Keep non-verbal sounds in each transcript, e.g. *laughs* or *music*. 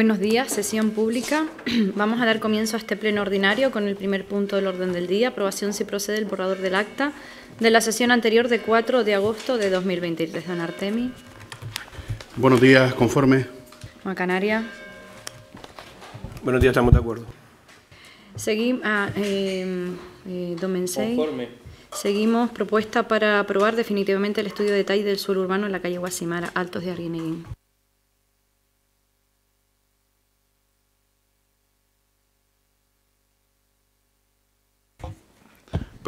Buenos días, sesión pública. *clears throat* Vamos a dar comienzo a este pleno ordinario con el primer punto del orden del día, aprobación si procede el borrador del acta de la sesión anterior de 4 de agosto de 2023. Don Artemi. Buenos días, conforme. Macanaria. Canaria. Buenos días, estamos de acuerdo. Seguimos, ah, eh, eh, Conforme. Seguimos, propuesta para aprobar definitivamente el estudio de detalle del suelo urbano en la calle Guasimara, Altos de Arguineguín.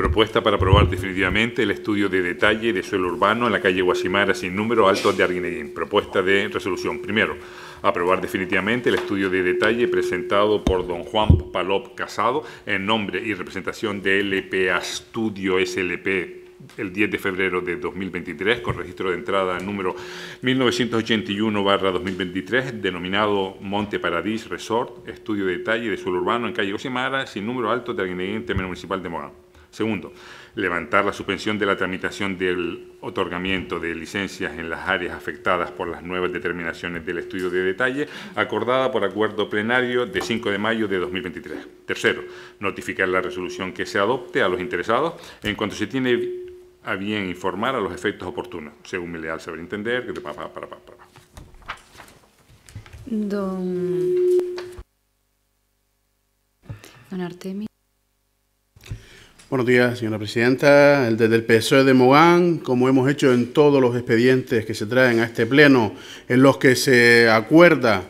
Propuesta para aprobar definitivamente el estudio de detalle de suelo urbano en la calle Guasimara sin número alto de Arguineguín. Propuesta de resolución. Primero, aprobar definitivamente el estudio de detalle presentado por don Juan Palop Casado en nombre y representación de LPA Studio SLP el 10 de febrero de 2023 con registro de entrada número 1981-2023 denominado Monte Paradis Resort, estudio de detalle de suelo urbano en calle Guasimara sin número alto de Arguineguín, Municipal de Morán. Segundo, levantar la suspensión de la tramitación del otorgamiento de licencias en las áreas afectadas por las nuevas determinaciones del estudio de detalle, acordada por acuerdo plenario de 5 de mayo de 2023. Tercero, notificar la resolución que se adopte a los interesados en cuanto se tiene a bien informar a los efectos oportunos, según mi leal saber entender, que pa, pa, pa, pa, Don... Don Buenos días, señora presidenta. Desde el PSOE de Mogán, como hemos hecho en todos los expedientes que se traen a este pleno, en los que se acuerda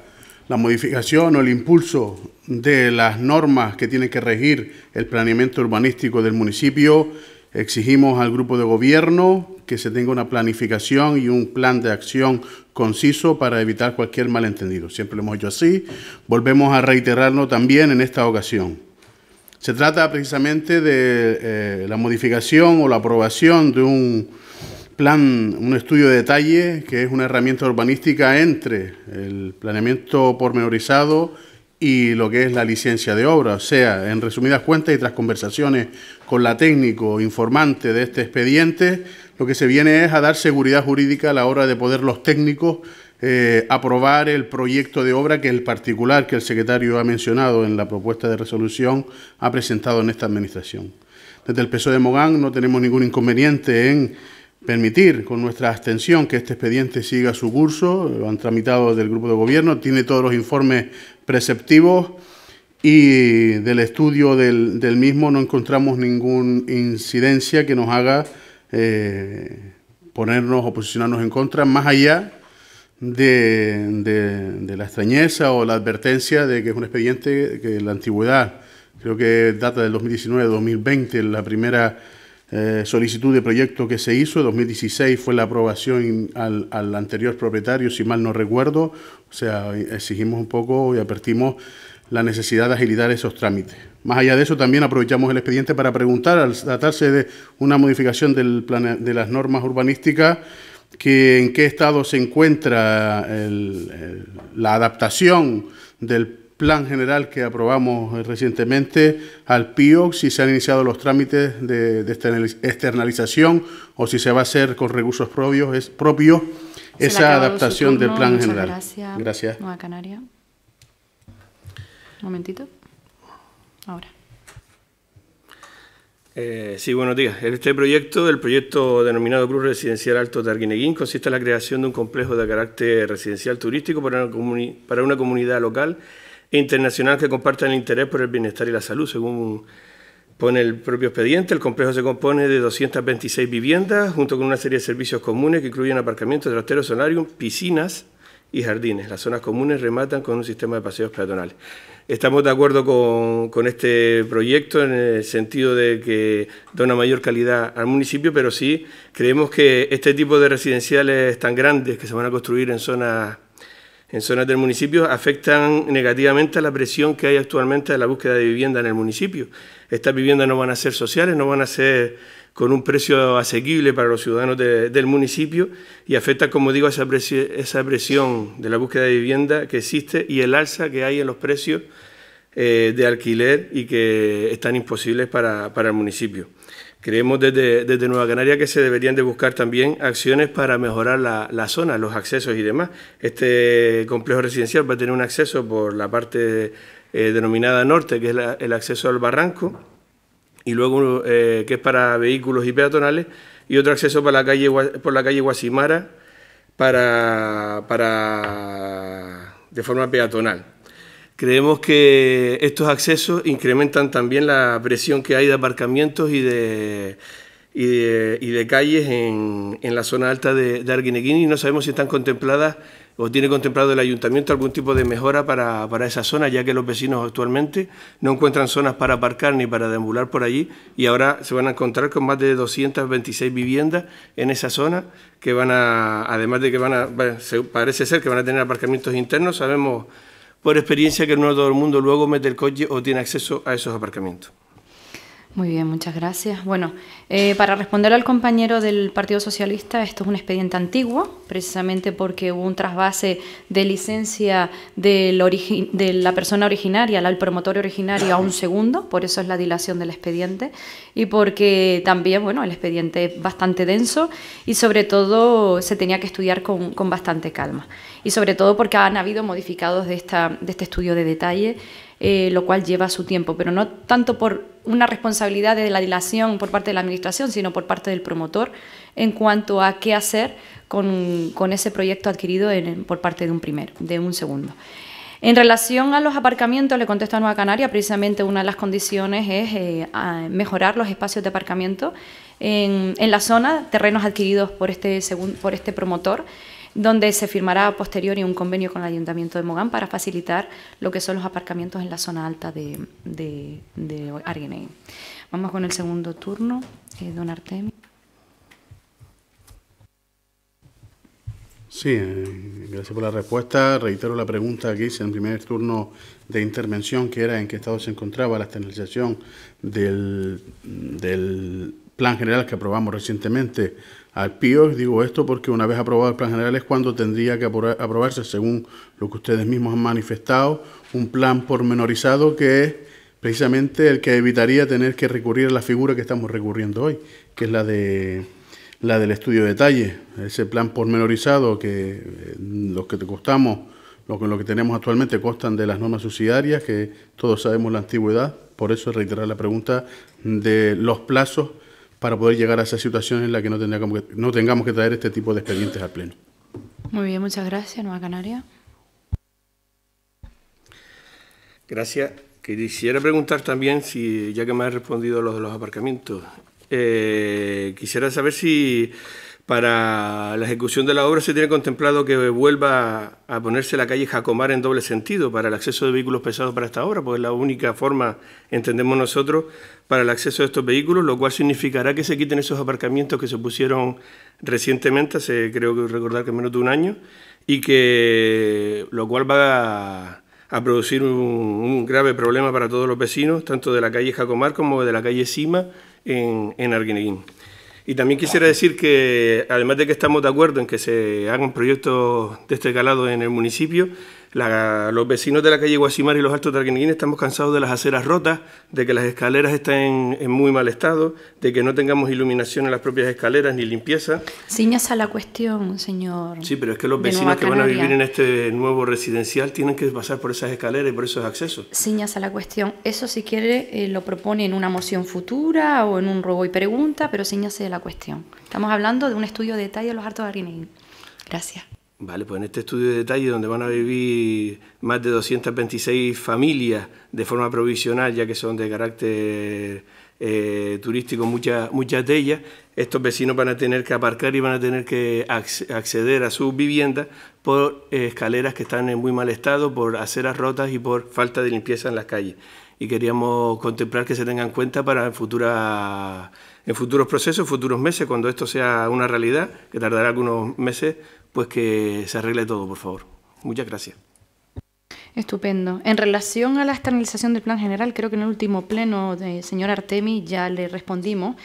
la modificación o el impulso de las normas que tienen que regir el planeamiento urbanístico del municipio, exigimos al grupo de gobierno que se tenga una planificación y un plan de acción conciso para evitar cualquier malentendido. Siempre lo hemos hecho así. Volvemos a reiterarlo también en esta ocasión. Se trata precisamente de eh, la modificación o la aprobación de un plan, un estudio de detalle, que es una herramienta urbanística entre el planeamiento pormenorizado y lo que es la licencia de obra. O sea, en resumidas cuentas y tras conversaciones con la técnico informante de este expediente, lo que se viene es a dar seguridad jurídica a la hora de poder los técnicos eh, aprobar el proyecto de obra que el particular que el secretario ha mencionado en la propuesta de resolución ha presentado en esta administración. Desde el PSOE de Mogán no tenemos ningún inconveniente en permitir con nuestra abstención que este expediente siga su curso, lo han tramitado desde el grupo de gobierno, tiene todos los informes preceptivos y del estudio del, del mismo no encontramos ninguna incidencia que nos haga eh, ponernos o posicionarnos en contra, más allá de, la extrañeza o la advertencia de que es un expediente que en la antigüedad, creo que data del 2019-2020, la primera eh, solicitud de proyecto que se hizo, 2016 fue la aprobación al, anterior propietario, si mal no recuerdo, o sea, exigimos un poco y advertimos la necesidad de agilizar esos trámites. Más allá de eso, también aprovechamos el expediente para preguntar, al tratarse de una modificación del plan, de las normas urbanísticas, que en qué estado se encuentra la adaptación del plan general que aprobamos recientemente al PIO, si se han iniciado los trámites de, externalización o si se va a hacer con recursos propios, es, propios esa adaptación del plan general. Gracias. gracias. Nueva Canaria. Un momentito. Ahora. Eh, sí, buenos días. Este proyecto, el proyecto denominado Cruz Residencial Alto Targuineguín, consiste en la creación de un complejo de carácter residencial turístico para una, comunidad local e internacional que comparta el interés por el bienestar y la salud. Según pone el propio expediente, el complejo se compone de 226 viviendas, junto con una serie de servicios comunes que incluyen aparcamiento, trastero, solarium, piscinas y jardines. Las zonas comunes rematan con un sistema de paseos peatonales. Estamos de acuerdo con, este proyecto en el sentido de que da una mayor calidad al municipio, pero sí creemos que este tipo de residenciales tan grandes que se van a construir en zonas en zonas del municipio afectan negativamente a la presión que hay actualmente de la búsqueda de vivienda en el municipio. Estas viviendas no van a ser sociales, no van a ser con un precio asequible para los ciudadanos del municipio y afecta, como digo, esa, presión, de la búsqueda de vivienda que existe y el alza que hay en los precios eh, de alquiler y que están imposibles para, el municipio. Creemos desde, Nueva Canaria que se deberían de buscar también acciones para mejorar la, zona, los accesos y demás. Este complejo residencial va a tener un acceso por la parte eh, denominada norte, que es el acceso al barranco, y luego eh, que es para vehículos y peatonales, y otro acceso por la calle, por la calle Guasimara para, para, de forma peatonal. Creemos que estos accesos incrementan también la presión que hay de aparcamientos y de, y de, calles en, la zona alta de, de y no sabemos si están contempladas o tiene contemplado el ayuntamiento algún tipo de mejora para, esa zona, ya que los vecinos actualmente no encuentran zonas para aparcar ni para deambular por allí y ahora se van a encontrar con más de 226 viviendas en esa zona que van a, además de que van a, parece ser que van a tener aparcamientos internos, sabemos por experiencia que no todo el mundo luego mete el coche o tiene acceso a esos aparcamientos. Muy bien, muchas gracias. Bueno, eh, para responder al compañero del Partido Socialista, esto es un expediente antiguo, precisamente porque hubo un trasvase de licencia del de la persona originaria, al promotor originario, a un *coughs* segundo, por eso es la dilación del expediente, y porque también, bueno, el expediente es bastante denso y sobre todo se tenía que estudiar con, con bastante calma. Y sobre todo porque han habido modificados de, esta, de este estudio de detalle. Eh, lo cual lleva su tiempo, pero no tanto por una responsabilidad de la dilación por parte de la Administración, sino por parte del promotor en cuanto a qué hacer con, ese proyecto adquirido por parte de un primero, de un segundo. En relación a los aparcamientos, le contesto a Nueva Canaria, precisamente una de las condiciones es eh, mejorar los espacios de aparcamiento en, la zona, terrenos adquiridos por este, por este promotor donde se firmará posteriormente posteriori un convenio con el Ayuntamiento de Mogán para facilitar lo que son los aparcamientos en la zona alta de, de, Vamos con el segundo turno, eh, don Artemi. Sí, eh, gracias por la respuesta. Reitero la pregunta que hice en el primer turno de intervención, que era en qué estado se encontraba la externalización del, del plan general que aprobamos recientemente al PIO. Digo esto porque una vez aprobado el plan general es cuando tendría que aprobarse, según lo que ustedes mismos han manifestado, un plan pormenorizado que es precisamente el que evitaría tener que recurrir a la figura que estamos recurriendo hoy, que es la de la del estudio de detalle, ese plan pormenorizado que eh, los que te costamos, lo que, lo que tenemos actualmente constan de las normas subsidiarias, que todos sabemos la antigüedad, por eso reiterar la pregunta de los plazos para poder llegar a esa situación en la que no, tengamos que no tengamos que traer este tipo de expedientes al Pleno. Muy bien, muchas gracias, Nueva Canaria. Gracias. Quisiera preguntar también, si ya que me has respondido los de los aparcamientos, eh, quisiera saber si para la ejecución de la obra se tiene contemplado que vuelva a ponerse la calle Jacomar en doble sentido para el acceso de vehículos pesados para esta obra, pues es la única forma, entendemos nosotros, para el acceso de estos vehículos, lo cual significará que se quiten esos aparcamientos que se pusieron recientemente, hace creo que recordar que menos de un año, y que lo cual va a producir un, grave problema para todos los vecinos, tanto de la calle Jacomar como de la calle Cima en, en Arguineguín. Y también quisiera decir que, además de que estamos de acuerdo en que se hagan proyectos de este calado en el municipio, los vecinos de la calle Guasimar y los Altos Arguineguín estamos cansados de las aceras rotas, de que las escaleras están en, muy mal estado, de que no tengamos iluminación en las propias escaleras ni limpieza. Ciñas a la cuestión, señor. Sí, pero es que los vecinos que van a vivir en este nuevo residencial tienen que pasar por esas escaleras y por esos accesos. Ciñas a la cuestión. Eso, si quiere, eh, lo propone en una moción futura o en un robo y pregunta, pero ciñase a la cuestión. Estamos hablando de un estudio de detalle de los Altos Arguineguín Gracias. Vale, pues en este estudio de detalle donde van a vivir más de 226 familias de forma provisional, ya que son de carácter eh, turístico muchas, muchas de ellas, estos vecinos van a tener que aparcar y van a tener que acceder a sus viviendas por escaleras que están en muy mal estado, por aceras rotas y por falta de limpieza en las calles. Y queríamos contemplar que se tengan en cuenta para en futuros procesos, futuros meses, cuando esto sea una realidad, que tardará algunos meses, pues que se arregle todo, por favor. Muchas gracias. Estupendo. En relación a la externalización del plan general, creo que en el último pleno de eh, señor Artemi ya le respondimos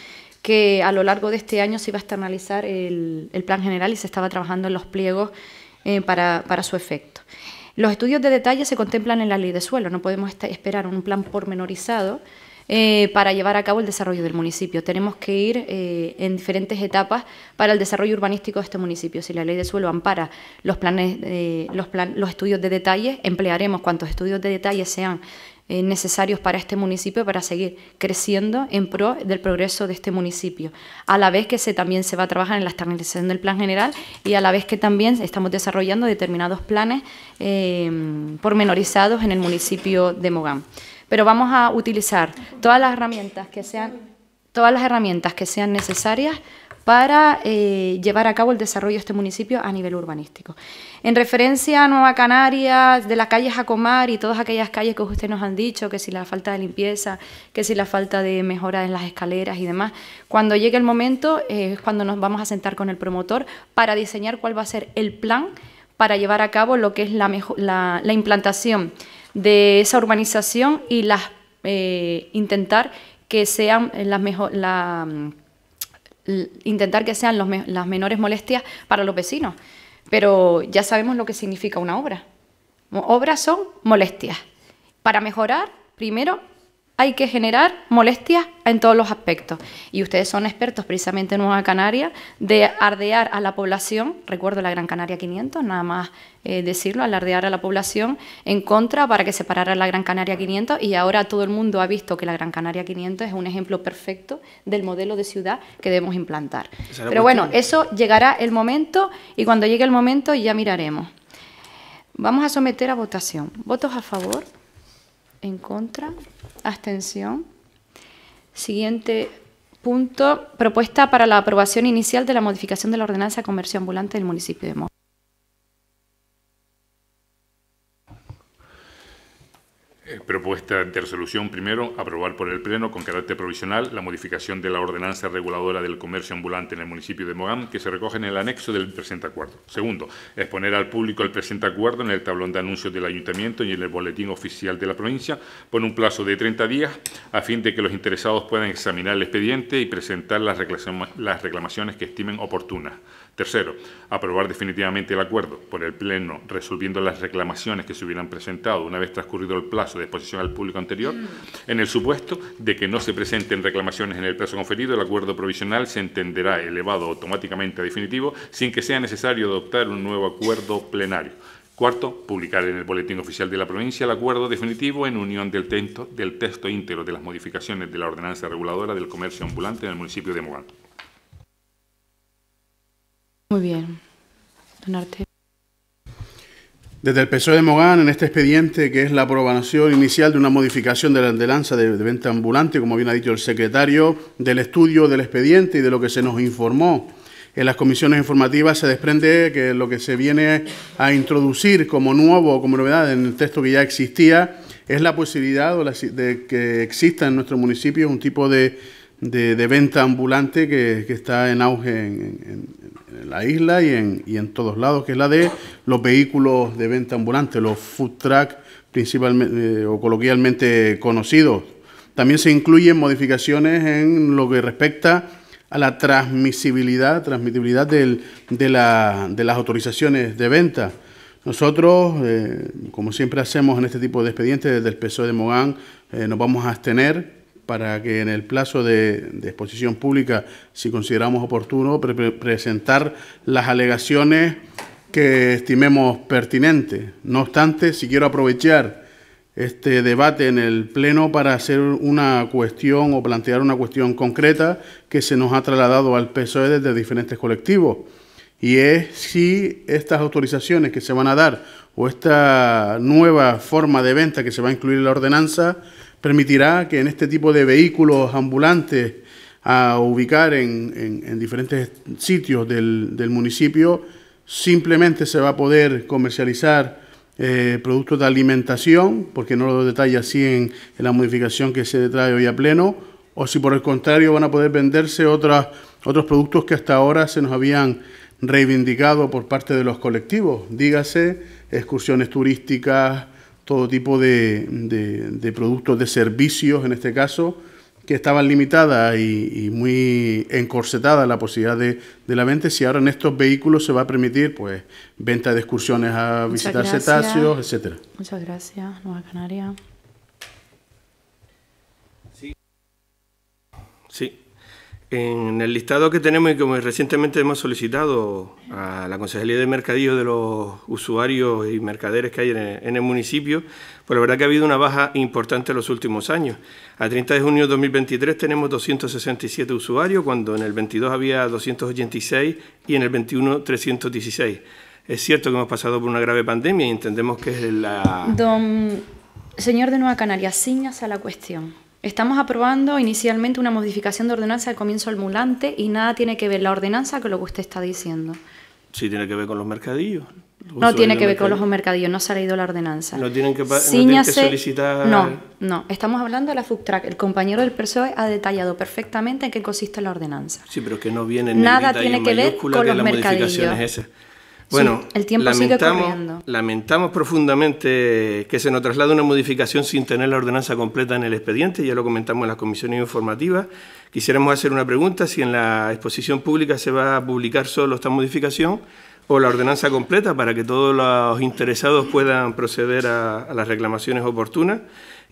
que a lo largo de este año se iba a externalizar el, plan general y se estaba trabajando en los pliegos eh, para, para, su efecto. Los estudios de detalle se contemplan en la ley de suelo, no podemos esperar un plan pormenorizado eh, para llevar a cabo el desarrollo del municipio. Tenemos que ir eh, en diferentes etapas para el desarrollo urbanístico de este municipio. Si la ley de suelo ampara los, planes, los, los estudios de detalle, emplearemos cuantos estudios de detalle sean eh, necesarios para este municipio para seguir creciendo en pro del progreso de este municipio, a la vez que se, también se va a trabajar en la estabilización del plan general y a la vez que también estamos desarrollando determinados planes pormenorizados en el municipio de Mogán. Pero vamos a utilizar todas las herramientas que sean, todas las herramientas que sean necesarias para eh, llevar a cabo el desarrollo de este municipio a nivel urbanístico. En referencia a Nueva Canarias, de las calles a Comar y todas aquellas calles que ustedes nos han dicho, que si la falta de limpieza, que si la falta de mejora en las escaleras y demás, cuando llegue el momento eh, es cuando nos vamos a sentar con el promotor para diseñar cuál va a ser el plan para llevar a cabo lo que es la, la, la implantación de esa urbanización y las, eh, intentar que sean las mejor, la, mm, intentar que sean las menores molestias para los vecinos. Pero ya sabemos lo que significa una obra. Obras son molestias. Para mejorar, primero hay que generar molestias en todos los aspectos. Y ustedes son expertos precisamente en Nueva Canaria de ardear a la población, recuerdo la Gran Canaria 500, nada más eh, decirlo, alardear a la población en contra para que se parara la Gran Canaria 500 y ahora todo el mundo ha visto que la Gran Canaria 500 es un ejemplo perfecto del modelo de ciudad que debemos implantar. Pero bueno, eso llegará el momento y cuando llegue el momento ya miraremos. Vamos a someter a votación. ¿Votos a favor? en contra, abstención. Siguiente punto, propuesta para la aprobación inicial de la modificación de la ordenanza de comercio ambulante del municipio de Mora. Eh, propuesta de resolución, primero, aprobar por el Pleno con carácter provisional la modificación de la ordenanza reguladora del comercio ambulante en el municipio de Mogán, que se recoge en el anexo del presente acuerdo. Segundo, exponer al público el presente acuerdo en el tablón de anuncios del Ayuntamiento y en el boletín oficial de la provincia por un plazo de 30 días, a fin de que los interesados puedan examinar el expediente y presentar las reclamaciones que estimen oportunas. Tercero, aprobar definitivamente el acuerdo por el Pleno, resolviendo las reclamaciones que se hubieran presentado una vez transcurrido el plazo de exposición al público anterior. Mm. En el supuesto de que no se presenten reclamaciones en el plazo conferido, el acuerdo provisional se entenderá elevado automáticamente a definitivo sin que sea necesario adoptar un nuevo acuerdo plenario. Cuarto, publicar en el Boletín Oficial de la Provincia el acuerdo definitivo en unión del texto, del texto íntegro de las modificaciones de la ordenanza reguladora del comercio ambulante en el municipio de Mogán. Muy bien. Don Arte. Desde el PSOE de Mogán, en este expediente que es la aprobación inicial de una modificación de la ordenanza de, venta ambulante, como bien ha dicho el secretario, del estudio del expediente y de lo que se nos informó en las comisiones informativas se desprende que lo que se viene a introducir como nuevo o como novedad en el texto que ya existía es la posibilidad de que exista en nuestro municipio un tipo de, venta ambulante que, está en auge en, en, en la isla y en, y en todos lados, que es la de los vehículos de venta ambulante, los food truck principalmente eh, o coloquialmente conocidos. También se incluyen modificaciones en lo que respecta a la transmisibilidad, transmitibilidad de, las autorizaciones de venta. Nosotros, eh, como siempre hacemos en este tipo de expedientes, desde el PSOE de Mogán, eh, nos vamos a abstener para que en el plazo de, exposición pública, si consideramos oportuno, presentar las alegaciones que estimemos pertinentes. No obstante, si quiero aprovechar este debate en el Pleno para hacer una cuestión o plantear una cuestión concreta que se nos ha trasladado al PSOE desde diferentes colectivos. Y es si estas autorizaciones que se van a dar o esta nueva forma de venta que se va a incluir en la ordenanza permitirá que en este tipo de vehículos ambulantes a ubicar en, diferentes sitios del, municipio, simplemente se va a poder comercializar eh, productos de alimentación, porque no lo detalla así en, la modificación que se trae hoy a pleno, o si por el contrario van a poder venderse otras, otros productos que hasta ahora se nos habían reivindicado por parte de los colectivos, dígase excursiones turísticas, todo tipo de, de, productos, de servicios en este caso, que estaban limitadas y, muy encorsetada la posibilidad de, de, la venta, si ahora en estos vehículos se va a permitir pues venta de excursiones a visitar cetáceos, etcétera. Muchas gracias, Nueva Canaria. En el listado que tenemos y como recientemente hemos solicitado a la Consejería de Mercadillo de los usuarios y mercaderes que hay en el, municipio, pues la verdad que ha habido una baja importante en los últimos años. A 30 de junio de 2023 tenemos 267 usuarios, cuando en el 22 había 286 y en el 21 316. Es cierto que hemos pasado por una grave pandemia y entendemos que es la... Don señor de Nueva Canaria, síñase a la cuestión. Estamos aprobando inicialmente una modificación de ordenanza de comienzo al mulante y nada tiene que ver la ordenanza con lo que usted está diciendo. Sí, tiene que ver con los mercadillos. no tiene que ver con los mercadillos, no se ha leído la ordenanza. No tienen que, no solicitar. No, no. Estamos hablando de la FUCTRAC. El compañero del PSOE ha detallado perfectamente en qué consiste la ordenanza. Sí, pero que no viene Nada tiene que ver con los mercadillos. Bueno, el tiempo lamentamos, lamentamos profundamente que se nos traslade una modificación sin tener la ordenanza completa en el expediente, ya lo comentamos en las comisiones informativas. Quisiéramos hacer una pregunta, si en la exposición pública se va a publicar solo esta modificación o la ordenanza completa para que todos los interesados puedan proceder a las reclamaciones oportunas.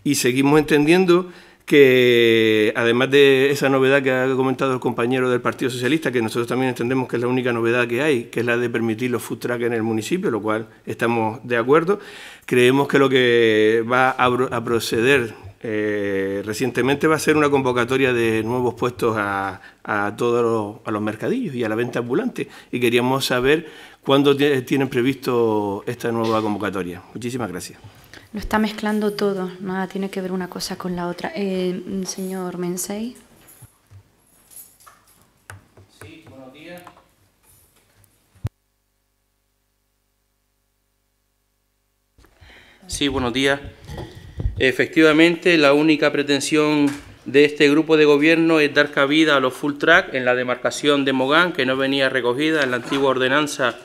Y seguimos entendiendo que además de esa novedad que ha comentado el compañero del Partido Socialista, que nosotros también entendemos que es la única novedad que hay, que es la de permitir los food truck en el municipio, lo cual estamos de acuerdo, creemos que lo que va a, proceder eh, recientemente va a ser una convocatoria de nuevos puestos a, todos los, a los mercadillos y a la venta ambulante y queríamos saber cuándo tienen previsto esta nueva convocatoria. Muchísimas gracias. Lo está mezclando todo, nada tiene que ver una cosa con la otra. Eh, señor Mensei. Sí, buenos días. Sí, buenos días. Efectivamente, la única pretensión de este grupo de gobierno es dar cabida a los full track en la demarcación de Mogán, que no venía recogida en la antigua ordenanza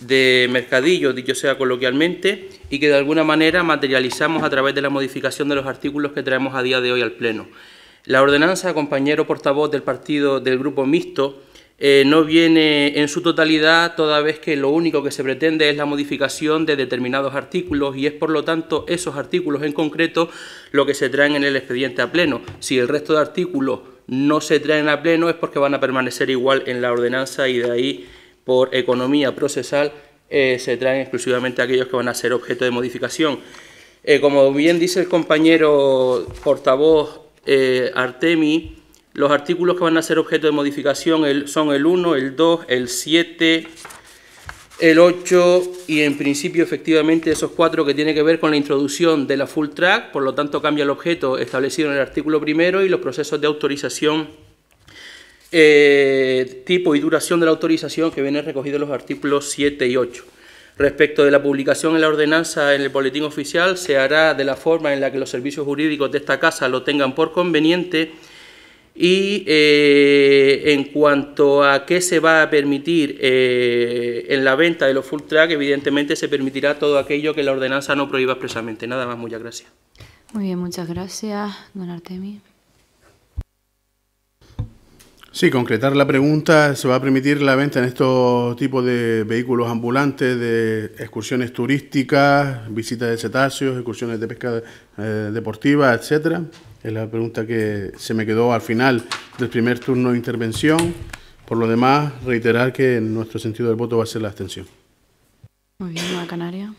de Mercadillo, dicho sea coloquialmente, y que de alguna manera materializamos a través de la modificación de los artículos que traemos a día de hoy al Pleno. La ordenanza, compañero portavoz del partido del Grupo Mixto, eh, no viene en su totalidad toda vez que lo único que se pretende es la modificación de determinados artículos y es por lo tanto esos artículos en concreto lo que se traen en el expediente a pleno. Si el resto de artículos no se traen a pleno es porque van a permanecer igual en la ordenanza y de ahí por economía procesal eh, se traen exclusivamente aquellos que van a ser objeto de modificación. Eh, como bien dice el compañero portavoz Artemi, los artículos que van a ser objeto de modificación son el 1, el 2, el 7, el 8 y en principio efectivamente esos cuatro que tienen que ver con la introducción de la full track, por lo tanto cambia el objeto establecido en el artículo primero y los procesos de autorización, eh, tipo y duración de la autorización que vienen recogidos en los artículos 7 y 8. Respecto de la publicación en la ordenanza en el boletín oficial, se hará de la forma en la que los servicios jurídicos de esta casa lo tengan por conveniente y eh, en cuanto a qué se va a permitir eh, en la venta de los full track, evidentemente se permitirá todo aquello que la ordenanza no prohíba expresamente. Nada más, muchas gracias. Muy bien, muchas gracias, don Artemi. Sí, concretar la pregunta, ¿se va a permitir la venta en estos tipos de vehículos ambulantes, de excursiones turísticas, visitas de cetáceos, excursiones de pesca eh, deportiva, etcétera? Es la pregunta que se me quedó al final del primer turno de intervención. Por lo demás, reiterar que en nuestro sentido del voto va a ser la abstención. Muy bien, Nueva Canaria.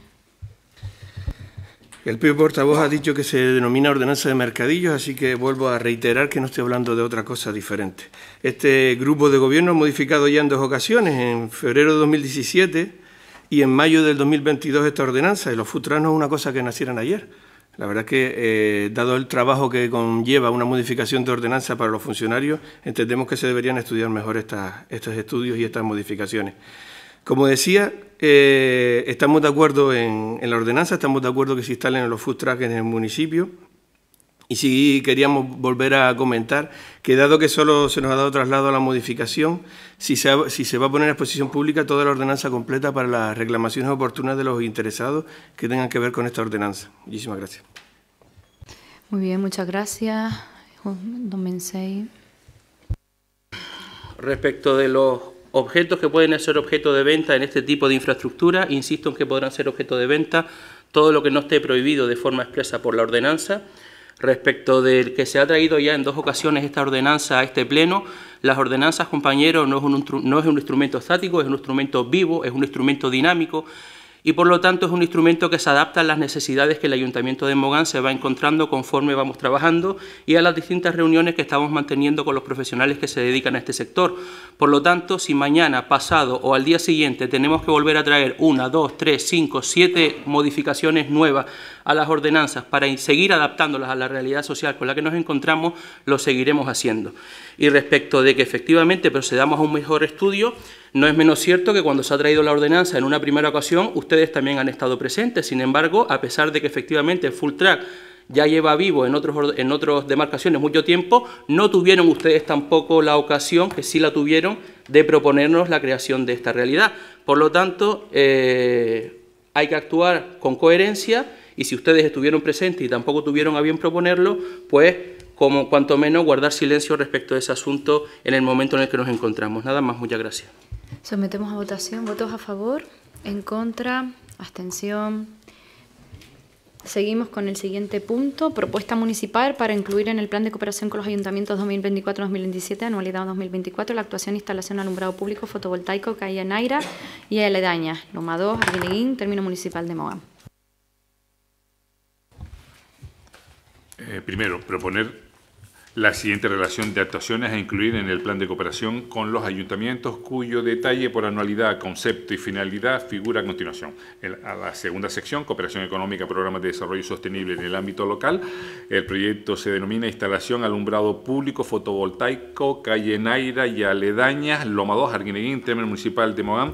El propio portavoz ha dicho que se denomina ordenanza de mercadillos, así que vuelvo a reiterar que no estoy hablando de otra cosa diferente. Este grupo de gobierno ha modificado ya en dos ocasiones, en febrero de 2017 y en mayo del 2022 esta ordenanza, y los futranos es una cosa que nacieran ayer. La verdad es que, eh, dado el trabajo que conlleva una modificación de ordenanza para los funcionarios, entendemos que se deberían estudiar mejor estos estudios y estas modificaciones. Como decía, eh, estamos de acuerdo en, la ordenanza, estamos de acuerdo que se instalen los food trucks en el municipio. Y si queríamos volver a comentar que dado que solo se nos ha dado traslado a la modificación, si se, va a poner a exposición pública toda la ordenanza completa para las reclamaciones oportunas de los interesados que tengan que ver con esta ordenanza. Muchísimas gracias. Muy bien, muchas gracias. Respecto de los objetos que pueden ser objeto de venta en este tipo de infraestructura, insisto en que podrán ser objeto de venta todo lo que no esté prohibido de forma expresa por la ordenanza. Respecto del que se ha traído ya en dos ocasiones esta ordenanza a este Pleno, las ordenanzas, compañeros, no es un, no es un instrumento estático, es un instrumento vivo, es un instrumento dinámico, y por lo tanto es un instrumento que se adapta a las necesidades que el Ayuntamiento de Mogán se va encontrando conforme vamos trabajando y a las distintas reuniones que estamos manteniendo con los profesionales que se dedican a este sector. Por lo tanto, si mañana, pasado o al día siguiente tenemos que volver a traer una, dos, tres, cinco, siete modificaciones nuevas a las ordenanzas para seguir adaptándolas a la realidad social con la que nos encontramos, lo seguiremos haciendo. Y respecto de que efectivamente procedamos a un mejor estudio, no es menos cierto que cuando se ha traído la ordenanza en una primera ocasión, ustedes también han estado presentes. Sin embargo, a pesar de que efectivamente el full track ya lleva vivo en en otras demarcaciones mucho tiempo, no tuvieron ustedes tampoco la ocasión, que sí la tuvieron, de proponernos la creación de esta realidad. Por lo tanto, eh, hay que actuar con coherencia y si ustedes estuvieron presentes y tampoco tuvieron a bien proponerlo, pues como cuanto menos guardar silencio respecto a ese asunto en el momento en el que nos encontramos. Nada más, muchas gracias. Sometemos a votación. ¿Votos a favor? ¿En contra? ¿Abstención? Seguimos con el siguiente punto. Propuesta municipal para incluir en el Plan de Cooperación con los Ayuntamientos 2024-2027, anualidad 2024, la actuación e instalación de alumbrado público fotovoltaico que hay en Aira y Aledaña, Loma 2, término municipal de Mogán. Eh, primero, proponer la siguiente relación de actuaciones a incluir en el plan de cooperación con los ayuntamientos, cuyo detalle por anualidad, concepto y finalidad figura a continuación. a la segunda sección, cooperación económica, programas de desarrollo sostenible en el ámbito local, el proyecto se denomina instalación alumbrado público fotovoltaico, calle Naira y aledañas, Loma 2, Arguineguín, Municipal de Mogán,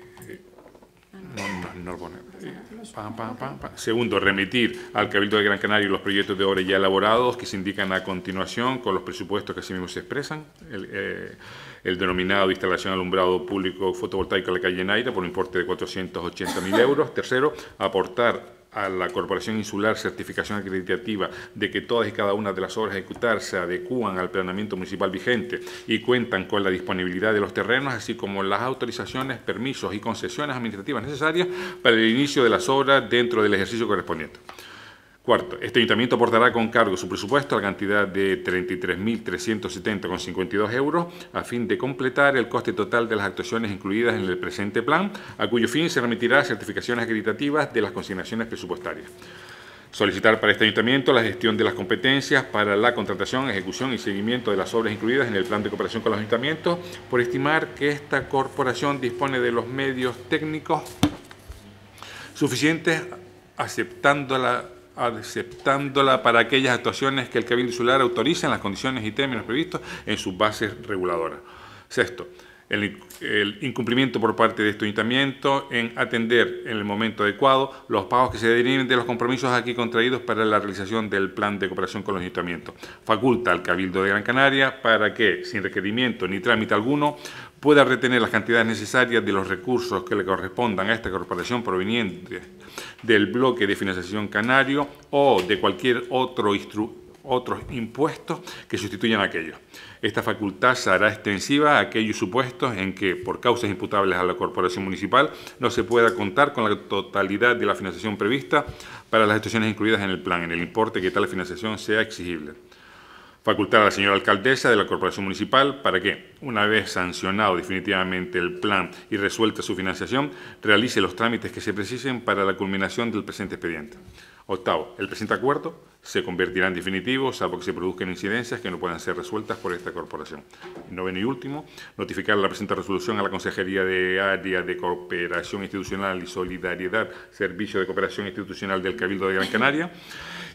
no, Segundo, remitir al Cabildo de Gran Canario los proyectos de obra ya elaborados que se indican a continuación con los presupuestos que así mismo se expresan. El, eh, denominado instalación alumbrado público fotovoltaico en la calle Naira por un importe de 480.000 euros. Tercero, aportar a la Corporación Insular certificación acreditativa de que todas y cada una de las obras a ejecutar se adecúan al planeamiento municipal vigente y cuentan con la disponibilidad de los terrenos, así como las autorizaciones, permisos y concesiones administrativas necesarias para el inicio de las obras dentro del ejercicio correspondiente. Cuarto, este ayuntamiento aportará con cargo su presupuesto a la cantidad de 33.370,52 euros a fin de completar el coste total de las actuaciones incluidas en el presente plan, a cuyo fin se remitirá certificaciones acreditativas de las consignaciones presupuestarias. Solicitar para este ayuntamiento la gestión de las competencias para la contratación, ejecución y seguimiento de las obras incluidas en el plan de cooperación con los ayuntamientos, por estimar que esta corporación dispone de los medios técnicos suficientes aceptando la aceptándola para aquellas actuaciones que el Cabildo Insular autoriza en las condiciones y términos previstos en sus bases reguladoras. Sexto, el, el, incumplimiento por parte de este ayuntamiento en atender en el momento adecuado los pagos que se deriven de los compromisos aquí contraídos para la realización del plan de cooperación con los ayuntamientos. Faculta al Cabildo de Gran Canaria para que, sin requerimiento ni trámite alguno, pueda retener las cantidades necesarias de los recursos que le correspondan a esta corporación provenientes del bloque de financiación canario o de cualquier otro otros impuestos que sustituyan aquello. Esta facultad se hará extensiva a aquellos supuestos en que, por causas imputables a la corporación municipal, no se pueda contar con la totalidad de la financiación prevista para las instituciones incluidas en el plan, en el importe que tal financiación sea exigible facultar a la señora alcaldesa de la corporación municipal para que, una vez sancionado definitivamente el plan y resuelta su financiación, realice los trámites que se precisen para la culminación del presente expediente. Octavo, el presente acuerdo se convertirá en definitivo, salvo que se produzcan incidencias que no puedan ser resueltas por esta corporación. Noveno y último, notificar la presente resolución a la Consejería de Área de Cooperación Institucional y Solidaridad, Servicio de Cooperación Institucional del Cabildo de Gran Canaria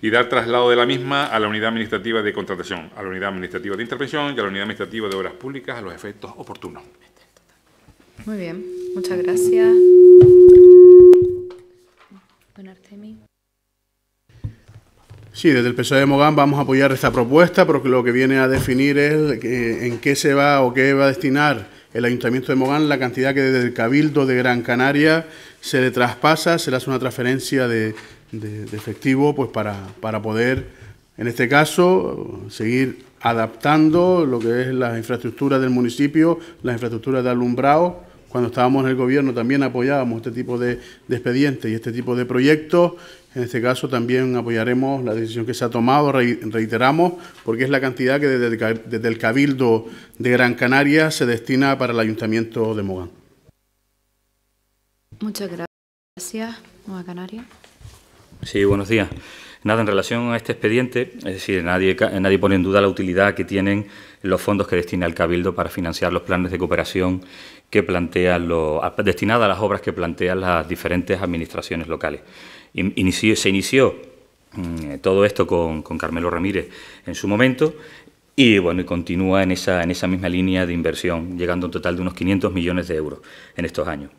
y dar traslado de la misma a la unidad administrativa de contratación, a la unidad administrativa de intervención y a la unidad administrativa de obras públicas a los efectos oportunos. Muy bien, muchas gracias. Don Artemi. Sí, desde el PSOE de Mogán vamos a apoyar esta propuesta porque lo que viene a definir es eh, en qué se va o qué va a destinar el Ayuntamiento de Mogán la cantidad que desde el Cabildo de Gran Canaria se le traspasa, se le hace una transferencia de de, efectivo pues para, para, poder, en este caso, seguir adaptando lo que es las infraestructuras del municipio, las infraestructuras de alumbrado. Cuando estábamos en el gobierno también apoyábamos este tipo de, expedientes y este tipo de proyectos. En este caso también apoyaremos la decisión que se ha tomado, reiteramos, porque es la cantidad que desde el Cabildo de Gran Canaria se destina para el Ayuntamiento de Mogán. Muchas gracias, Mogán Canaria. Sí, buenos días. Nada, en relación a este expediente, es decir, nadie, nadie pone en duda la utilidad que tienen los fondos que destina el Cabildo para financiar los planes de cooperación que plantean los, destinados a las obras que plantean las diferentes administraciones locales. se inició mm, todo esto con, con, Carmelo Ramírez en su momento y bueno, y continúa en esa, en esa misma línea de inversión, llegando a un total de unos 500 millones de euros en estos años.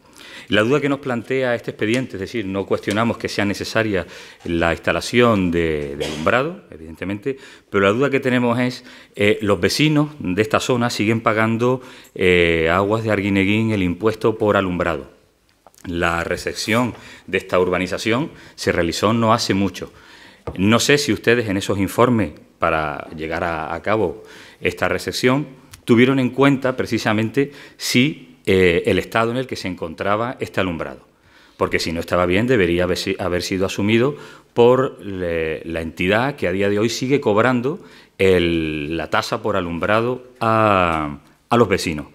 La duda que nos plantea este expediente, es decir, no cuestionamos que sea necesaria la instalación de, alumbrado, evidentemente, pero la duda que tenemos es, eh, los vecinos de esta zona siguen pagando eh, aguas de Arguineguín el impuesto por alumbrado. La recepción de esta urbanización se realizó no hace mucho. No sé si ustedes en esos informes para llegar a, a cabo esta recepción tuvieron en cuenta precisamente si eh, el estado en el que se encontraba este alumbrado, porque si no estaba bien debería haber, sido asumido por la entidad que a día de hoy sigue cobrando la tasa por alumbrado a, los vecinos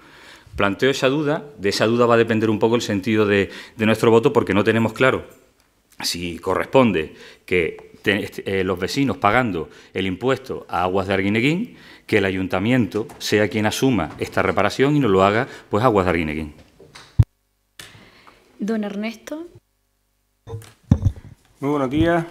planteo esa duda, de esa duda va a depender un poco el sentido de, nuestro voto porque no tenemos claro si corresponde que eh, los vecinos pagando el impuesto a aguas de Arguineguín que el ayuntamiento sea quien asuma esta reparación y no lo haga pues Aguas de Don Ernesto. Muy buenos días.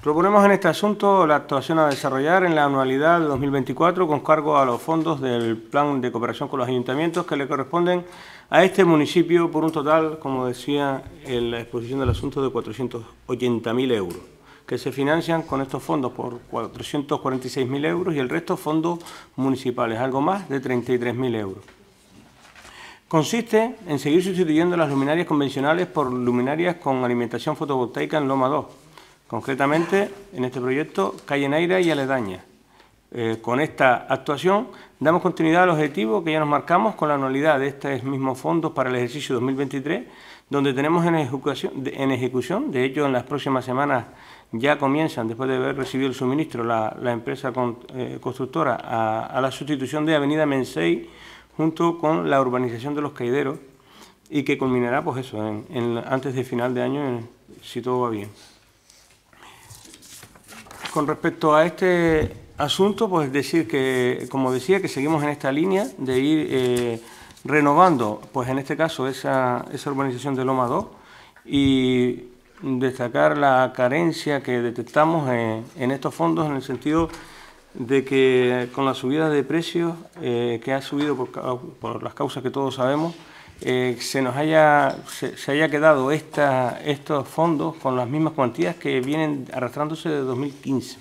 Proponemos en este asunto la actuación a desarrollar en la anualidad de 2024 con cargo a los fondos del Plan de Cooperación con los Ayuntamientos que le corresponden a este municipio por un total, como decía en la exposición del asunto, de 480.000 euros que se financian con estos fondos por 446.000 euros y el resto fondos municipales, algo más de 33.000 euros. Consiste en seguir sustituyendo las luminarias convencionales por luminarias con alimentación fotovoltaica en Loma 2, concretamente en este proyecto Calle Naira y Aledaña. Eh, con esta actuación damos continuidad al objetivo que ya nos marcamos con la anualidad de este mismo fondo para el ejercicio 2023, donde tenemos en ejecución, en ejecución de hecho en las próximas semanas ya comienzan, después de haber recibido el suministro la, empresa eh, constructora, a, la sustitución de Avenida Mensei junto con la urbanización de los caideros y que culminará pues eso, antes de final de año, si todo va bien. Con respecto a este asunto, pues decir que, como decía, que seguimos en esta línea de ir eh, renovando, pues en este caso, esa, urbanización de Loma 2 y destacar la carencia que detectamos en, estos fondos en el sentido de que con la subida de precios eh, que ha subido por, las causas que todos sabemos, eh, se nos haya, se, haya quedado esta, estos fondos con las mismas cuantías que vienen arrastrándose desde 2015.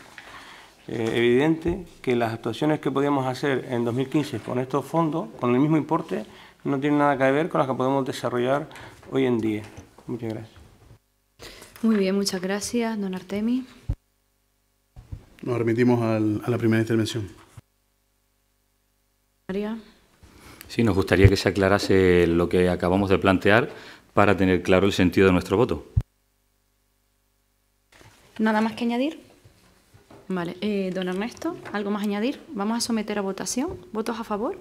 Eh, evidente que las actuaciones que podíamos hacer en 2015 con estos fondos, con el mismo importe, no tienen nada que ver con las que podemos desarrollar hoy en día. Muchas gracias. Muy bien, muchas gracias, don Artemi. Nos remitimos a la primera intervención. María. Sí, nos gustaría que se aclarase lo que acabamos de plantear para tener claro el sentido de nuestro voto. ¿Nada más que añadir? Vale, eh, don Ernesto, ¿algo más a añadir? Vamos a someter a votación. ¿Votos a favor?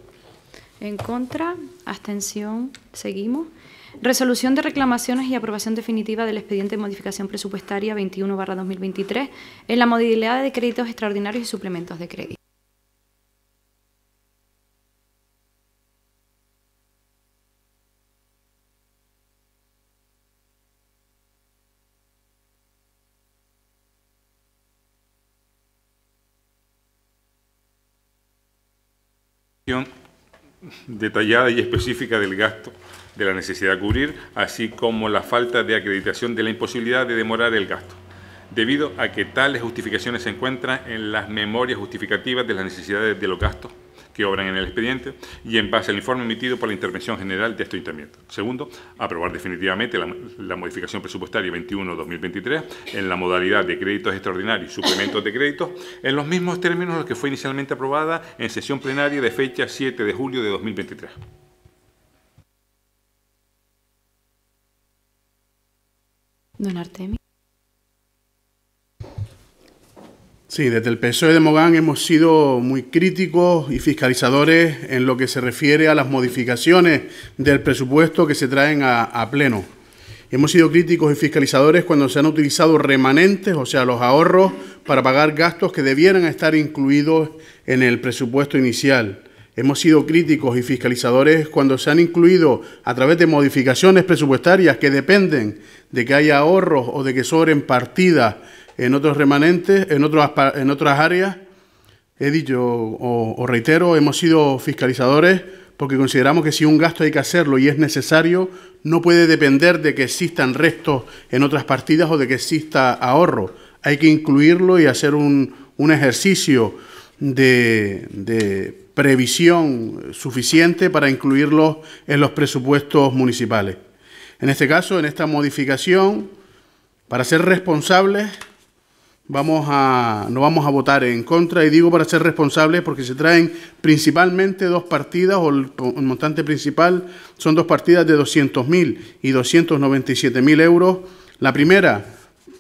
¿En contra? ¿Abstención? Seguimos. Resolución de reclamaciones y aprobación definitiva del expediente de modificación presupuestaria 21-2023 en la modalidad de créditos extraordinarios y suplementos de crédito. detallada y específica del gasto de la necesidad de cubrir, así como la falta de acreditación de la imposibilidad de demorar el gasto, debido a que tales justificaciones se encuentran en las memorias justificativas de las necesidades de los gastos que obran en el expediente y en base al informe emitido por la Intervención General de este Ayuntamiento. Segundo, aprobar definitivamente la, modificación presupuestaria 21-2023 en la modalidad de créditos extraordinarios y suplementos de créditos en los mismos términos en los que fue inicialmente aprobada en sesión plenaria de fecha 7 de julio de 2023. Don Artemi. Sí, desde el PSOE de Mogán hemos sido muy críticos y fiscalizadores en lo que se refiere a las modificaciones del presupuesto que se traen a, pleno. Hemos sido críticos y fiscalizadores cuando se han utilizado remanentes, o sea, los ahorros, para pagar gastos que debieran estar incluidos en el presupuesto inicial. Hemos sido críticos y fiscalizadores cuando se han incluido a través de modificaciones presupuestarias que dependen de que haya ahorros o de que sobren partidas en otros remanentes, en, en otras áreas. He dicho o, reitero, hemos sido fiscalizadores porque consideramos que si un gasto hay que hacerlo y es necesario, no puede depender de que existan restos en otras partidas o de que exista ahorro. Hay que incluirlo y hacer un, ejercicio de, de, previsión suficiente para incluirlo en los presupuestos municipales. En este caso, en esta modificación, para ser responsables, vamos a, no vamos a votar en contra y digo para ser responsables porque se traen principalmente dos partidas o el, montante principal son dos partidas de 200.000 y 297.000 euros. La primera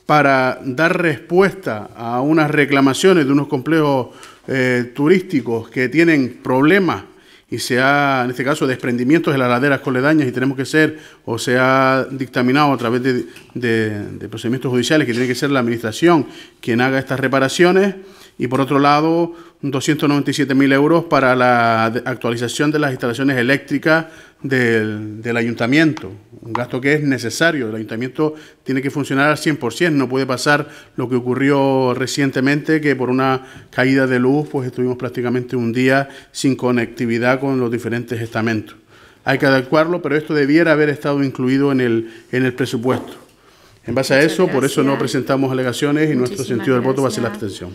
para dar respuesta a unas reclamaciones de unos complejos eh, turísticos que tienen problemas y sea, en este caso, desprendimientos de las laderas coledañas y tenemos que ser, o se ha dictaminado a través de, de procedimientos judiciales que tiene que ser la Administración quien haga estas reparaciones y por otro lado 297.000 euros para la actualización de las instalaciones eléctricas del, del, ayuntamiento, un gasto que es necesario. El ayuntamiento tiene que funcionar al 100%, no puede pasar lo que ocurrió recientemente, que por una caída de luz pues estuvimos prácticamente un día sin conectividad con los diferentes estamentos. Hay que adecuarlo, pero esto debiera haber estado incluido en el, en el presupuesto. En base a eso, por eso no presentamos alegaciones y nuestro sentido del voto va a ser la abstención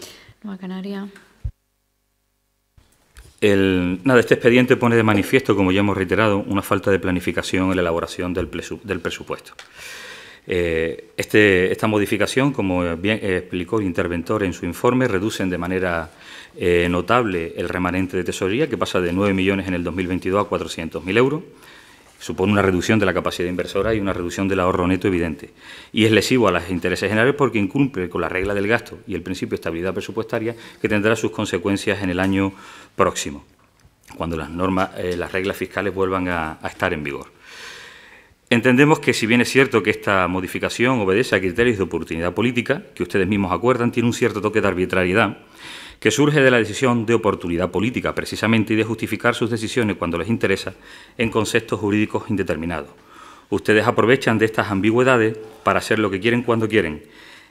nada, este expediente pone de manifiesto, como ya hemos reiterado, una falta de planificación en la elaboración del, presupuesto. Eh, este, esta modificación, como bien explicó el interventor en su informe, reduce de manera eh, notable el remanente de tesorería, que pasa de 9 millones en el 2022 a 400.000 euros. Supone una reducción de la capacidad inversora y una reducción del ahorro neto evidente. Y es lesivo a los intereses generales porque incumple con la regla del gasto y el principio de estabilidad presupuestaria que tendrá sus consecuencias en el año próximo, cuando las normas, eh, las reglas fiscales vuelvan a, a estar en vigor. Entendemos que si bien es cierto que esta modificación obedece a criterios de oportunidad política, que ustedes mismos acuerdan, tiene un cierto toque de arbitrariedad que surge de la decisión de oportunidad política, precisamente, y de justificar sus decisiones cuando les interesa en conceptos jurídicos indeterminados. Ustedes aprovechan de estas ambigüedades para hacer lo que quieren cuando quieren.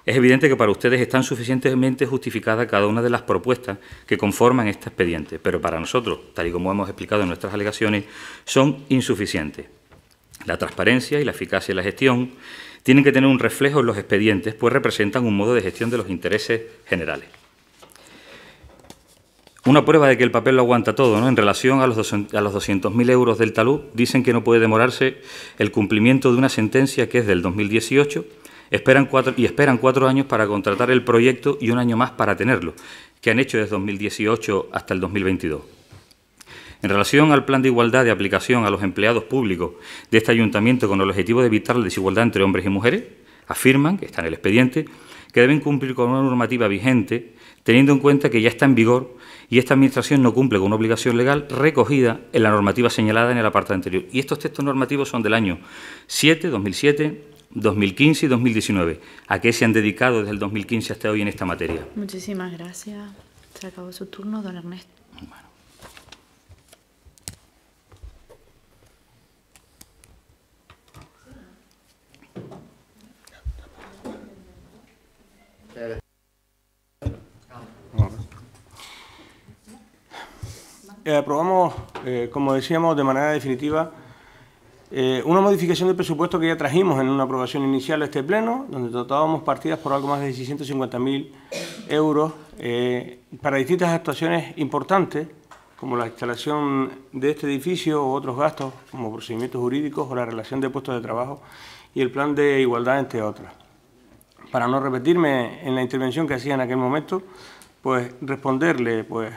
Es evidente que para ustedes están suficientemente justificadas cada una de las propuestas que conforman este expediente, pero para nosotros, tal y como hemos explicado en nuestras alegaciones, son insuficientes. La transparencia y la eficacia de la gestión tienen que tener un reflejo en los expedientes, pues representan un modo de gestión de los intereses generales. Una prueba de que el papel lo aguanta todo, ¿no? En relación a los, 200.000 euros del talud, dicen que no puede demorarse el cumplimiento de una sentencia que es del 2018 esperan y esperan cuatro años para contratar el proyecto y un año más para tenerlo, que han hecho desde 2018 hasta el 2022. En relación al plan de igualdad de aplicación a los empleados públicos de este ayuntamiento con el objetivo de evitar la desigualdad entre hombres y mujeres, afirman, que está en el expediente, que deben cumplir con una normativa vigente, teniendo en cuenta que ya está en vigor y esta Administración no cumple con una obligación legal recogida en la normativa señalada en el apartado anterior. Y estos textos normativos son del año 7, 2007, 2015 y 2019. ¿A qué se han dedicado desde el 2015 hasta hoy en esta materia? Muchísimas gracias. Se acabó su turno, don Ernesto. Eh, aprobamos, eh, como decíamos, de manera definitiva eh, una modificación del presupuesto que ya trajimos en una aprobación inicial a este pleno, donde tratábamos partidas por algo más de 650.000 euros para distintas actuaciones importantes, como la instalación de este edificio u otros gastos, como procedimientos jurídicos o la relación de puestos de trabajo y el plan de igualdad, entre otras. Para no repetirme en la intervención que hacía en aquel momento, pues responderle pues,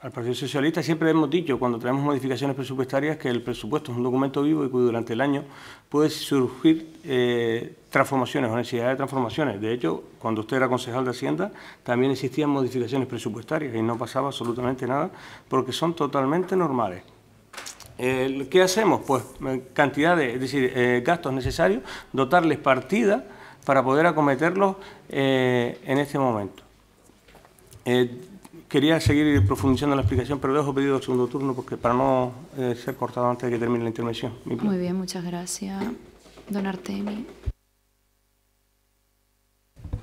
al Partido Socialista siempre hemos dicho, cuando tenemos modificaciones presupuestarias, que el presupuesto es un documento vivo y que durante el año puede surgir eh, transformaciones o necesidades de transformaciones. De hecho, cuando usted era concejal de Hacienda, también existían modificaciones presupuestarias y no pasaba absolutamente nada porque son totalmente normales. ¿Qué hacemos? Pues eh, cantidad de, es decir, eh, gastos necesarios, dotarles partida para poder acometerlos en este momento. Quería seguir profundizando la explicación, pero dejo pedido el segundo turno porque para no eh, ser cortado antes de que termine la intervención. Muy bien, muchas gracias. Don Artemi.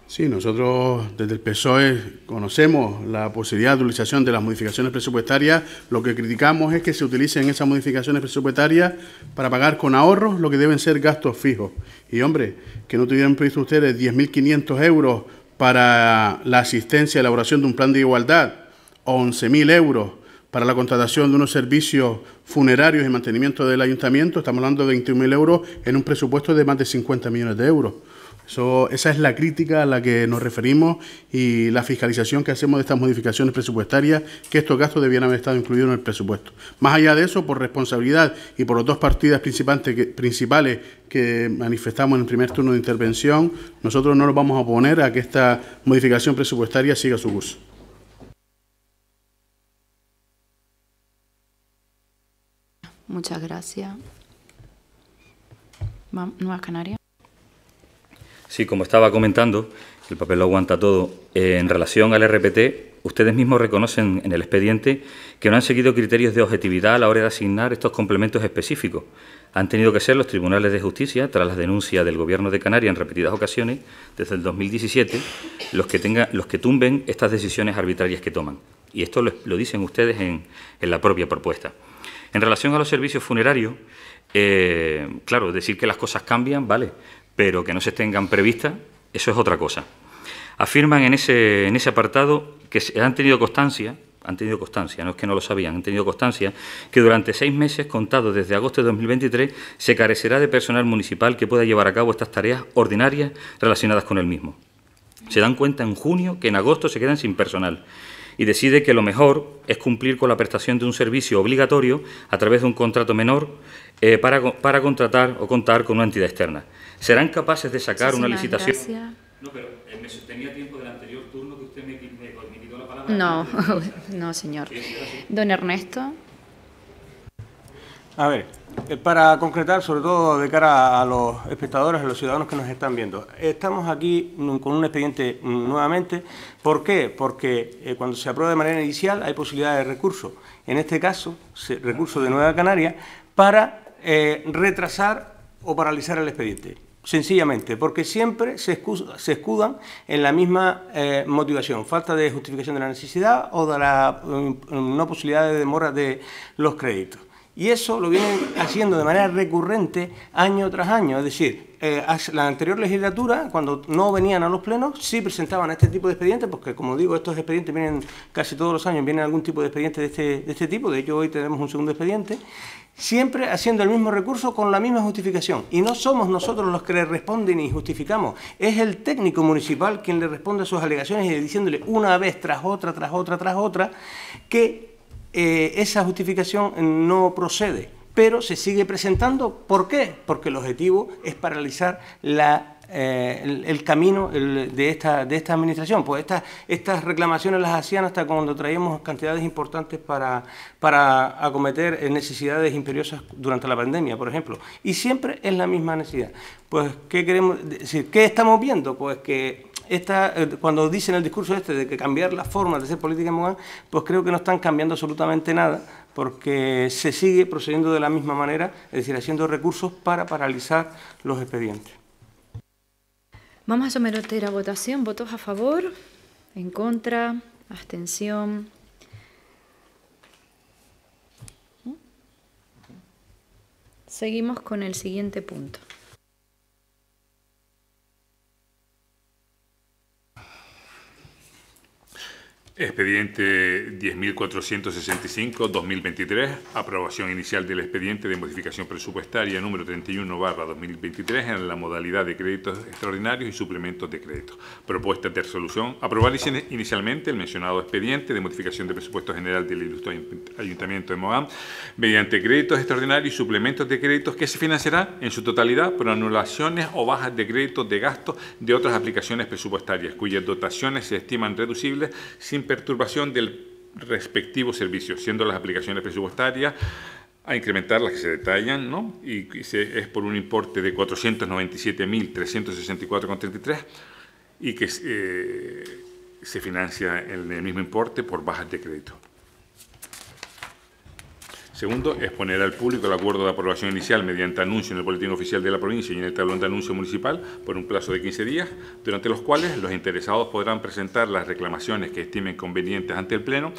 Sí, nosotros desde el PSOE conocemos la posibilidad de utilización de las modificaciones presupuestarias. Lo que criticamos es que se utilicen esas modificaciones presupuestarias para pagar con ahorros lo que deben ser gastos fijos. Y hombre, que no tuvieran previsto ustedes 10.500 euros para la asistencia, a elaboración de un plan de igualdad 11.000 euros para la contratación de unos servicios funerarios y mantenimiento del ayuntamiento, estamos hablando de 21.000 euros en un presupuesto de más de 50 millones de euros. Eso, esa es la crítica a la que nos referimos y la fiscalización que hacemos de estas modificaciones presupuestarias, que estos gastos debían haber estado incluidos en el presupuesto. Más allá de eso, por responsabilidad y por las dos partidas principales que manifestamos en el primer turno de intervención, nosotros no nos vamos a oponer a que esta modificación presupuestaria siga su curso. Muchas gracias. Nueva Canarias. Sí, como estaba comentando, el papel lo aguanta todo. en relación al RPT, ustedes mismos reconocen en el expediente que no han seguido criterios de objetividad a la hora de asignar estos complementos específicos. Han tenido que ser los tribunales de justicia, tras las denuncias del Gobierno de Canarias en repetidas ocasiones, desde el 2017, los que, los que tumben estas decisiones arbitrarias que toman. Y esto lo, dicen ustedes en la propia propuesta. En relación a los servicios funerarios, eh, claro, decir que las cosas cambian, vale, pero que no se tengan previstas, eso es otra cosa. Afirman en ese, en ese apartado que han tenido constancia, han tenido constancia, no es que no lo sabían, han tenido constancia, que durante seis meses contados desde agosto de 2023 se carecerá de personal municipal que pueda llevar a cabo estas tareas ordinarias relacionadas con el mismo. Se dan cuenta en junio que en agosto se quedan sin personal y decide que lo mejor es cumplir con la prestación de un servicio obligatorio a través de un contrato menor eh, para, contratar o contar con una entidad externa. ¿Serán capaces de sacar una licitación? No, pero eh, me tiempo del anterior turno que usted me, la palabra. No, *laughs* no, señor. Don Ernesto. A ver, eh, para concretar, sobre todo de cara a los espectadores, a los ciudadanos que nos están viendo, estamos aquí con un expediente nuevamente. ¿Por qué? Porque eh, cuando se aprueba de manera inicial hay posibilidad de recurso. En este caso, recurso de Nueva Canaria para eh, retrasar o paralizar el expediente. Sencillamente, porque siempre se, escudan en la misma motivación, falta de justificación de la necesidad o de la mm, no posibilidad de demora de los créditos. Y eso lo vienen haciendo de manera recurrente año tras año. Es decir, eh, la anterior legislatura, cuando no venían a los plenos, sí presentaban este tipo de expedientes, porque como digo, estos expedientes vienen casi todos los años, vienen algún tipo de expediente de este, de este tipo, de hecho hoy tenemos un segundo expediente, siempre haciendo el mismo recurso con la misma justificación. Y no somos nosotros los que le responden y justificamos, es el técnico municipal quien le responde a sus alegaciones y diciéndole una vez tras otra, tras otra, tras otra, que eh, esa justificación no procede, pero se sigue presentando. ¿Por qué? Porque el objetivo es paralizar la, eh, el, camino de, esta, de esta administración. Pues estas, estas reclamaciones las hacían hasta cuando traíamos cantidades importantes para, para acometer necesidades imperiosas durante la pandemia, por ejemplo. Y siempre es la misma necesidad. Pues, ¿qué queremos decir? ¿Qué estamos viendo? Pues que eh, cuando dicen el discurso este de que cambiar la forma de hacer política en Mugán, pues creo que no están cambiando absolutamente nada, porque se sigue procediendo de la misma manera, es decir, haciendo recursos para paralizar los expedientes. Vamos a someter a votación. ¿Votos a favor? ¿En contra? ¿Abstención? Seguimos con el siguiente punto. Expediente 10.465-2023, aprobación inicial del expediente de modificación presupuestaria número 31-2023 en la modalidad de créditos extraordinarios y suplementos de créditos. Propuesta de resolución. Aprobar inicialmente el mencionado expediente de modificación de presupuesto general del Ilustre Ayuntamiento de Mohammed. mediante créditos extraordinarios y suplementos de créditos que se financiarán en su totalidad por anulaciones o bajas de créditos de gastos de otras aplicaciones presupuestarias cuyas dotaciones se estiman reducibles sin perturbación del respectivo servicio, siendo las aplicaciones presupuestarias a incrementar las que se detallan, ¿no? y, es por un importe de 497.364,33 y que eh, se financia en el mismo importe por bajas de crédito. Segundo, exponer al público el acuerdo de aprobación inicial mediante anuncio en el Boletín Oficial de la Provincia y en el tablón de anuncio municipal por un plazo de 15 días, durante los cuales los interesados podrán presentar las reclamaciones que estimen convenientes ante el Pleno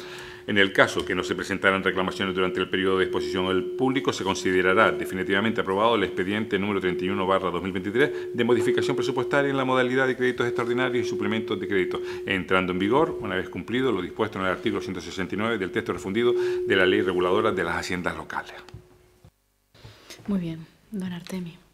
en el caso que no se presentaran reclamaciones durante el periodo de exposición al público, se considerará definitivamente aprobado el expediente número 31-2023 de modificación presupuestaria en la modalidad de créditos extraordinarios y suplementos de créditos, entrando en vigor, una vez cumplido lo dispuesto en el artículo 169 del texto refundido de la Ley Reguladora de las Haciendas Locales. Muy bien, don Artemio.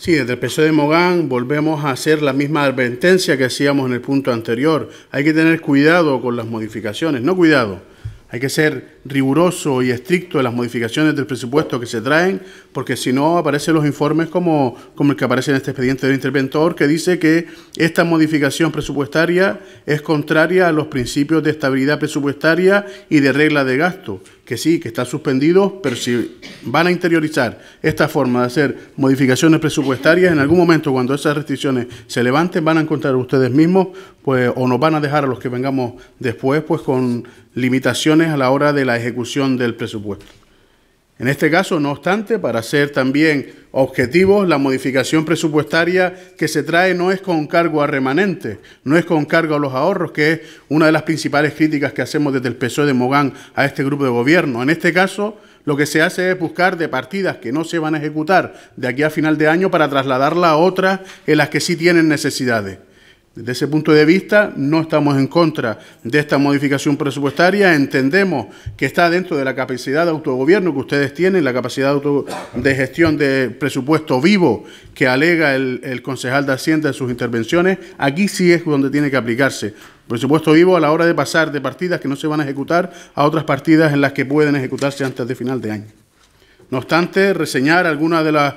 Sí, desde el PSOE de Mogán volvemos a hacer la misma advertencia que hacíamos en el punto anterior. Hay que tener cuidado con las modificaciones, no cuidado. Hay que ser riguroso y estricto en las modificaciones del presupuesto que se traen, porque si no aparecen los informes como, como el que aparece en este expediente del interventor, que dice que esta modificación presupuestaria es contraria a los principios de estabilidad presupuestaria y de regla de gasto que sí, que está suspendido, pero si van a interiorizar esta forma de hacer modificaciones presupuestarias, en algún momento cuando esas restricciones se levanten, van a encontrar ustedes mismos, pues, o nos van a dejar a los que vengamos después, pues con limitaciones a la hora de la ejecución del presupuesto. En este caso, no obstante, para ser también objetivos, la modificación presupuestaria que se trae no es con cargo a remanente, no es con cargo a los ahorros, que es una de las principales críticas que hacemos desde el PSOE de Mogán a este grupo de gobierno. En este caso, lo que se hace es buscar de partidas que no se van a ejecutar de aquí a final de año para trasladarla a otras en las que sí tienen necesidades. Desde ese punto de vista, no estamos en contra de esta modificación presupuestaria. Entendemos que está dentro de la capacidad de autogobierno que ustedes tienen, la capacidad de gestión de presupuesto vivo que alega el, concejal de Hacienda en sus intervenciones. Aquí sí es donde tiene que aplicarse. Presupuesto vivo a la hora de pasar de partidas que no se van a ejecutar a otras partidas en las que pueden ejecutarse antes de final de año. No obstante, reseñar algunas de las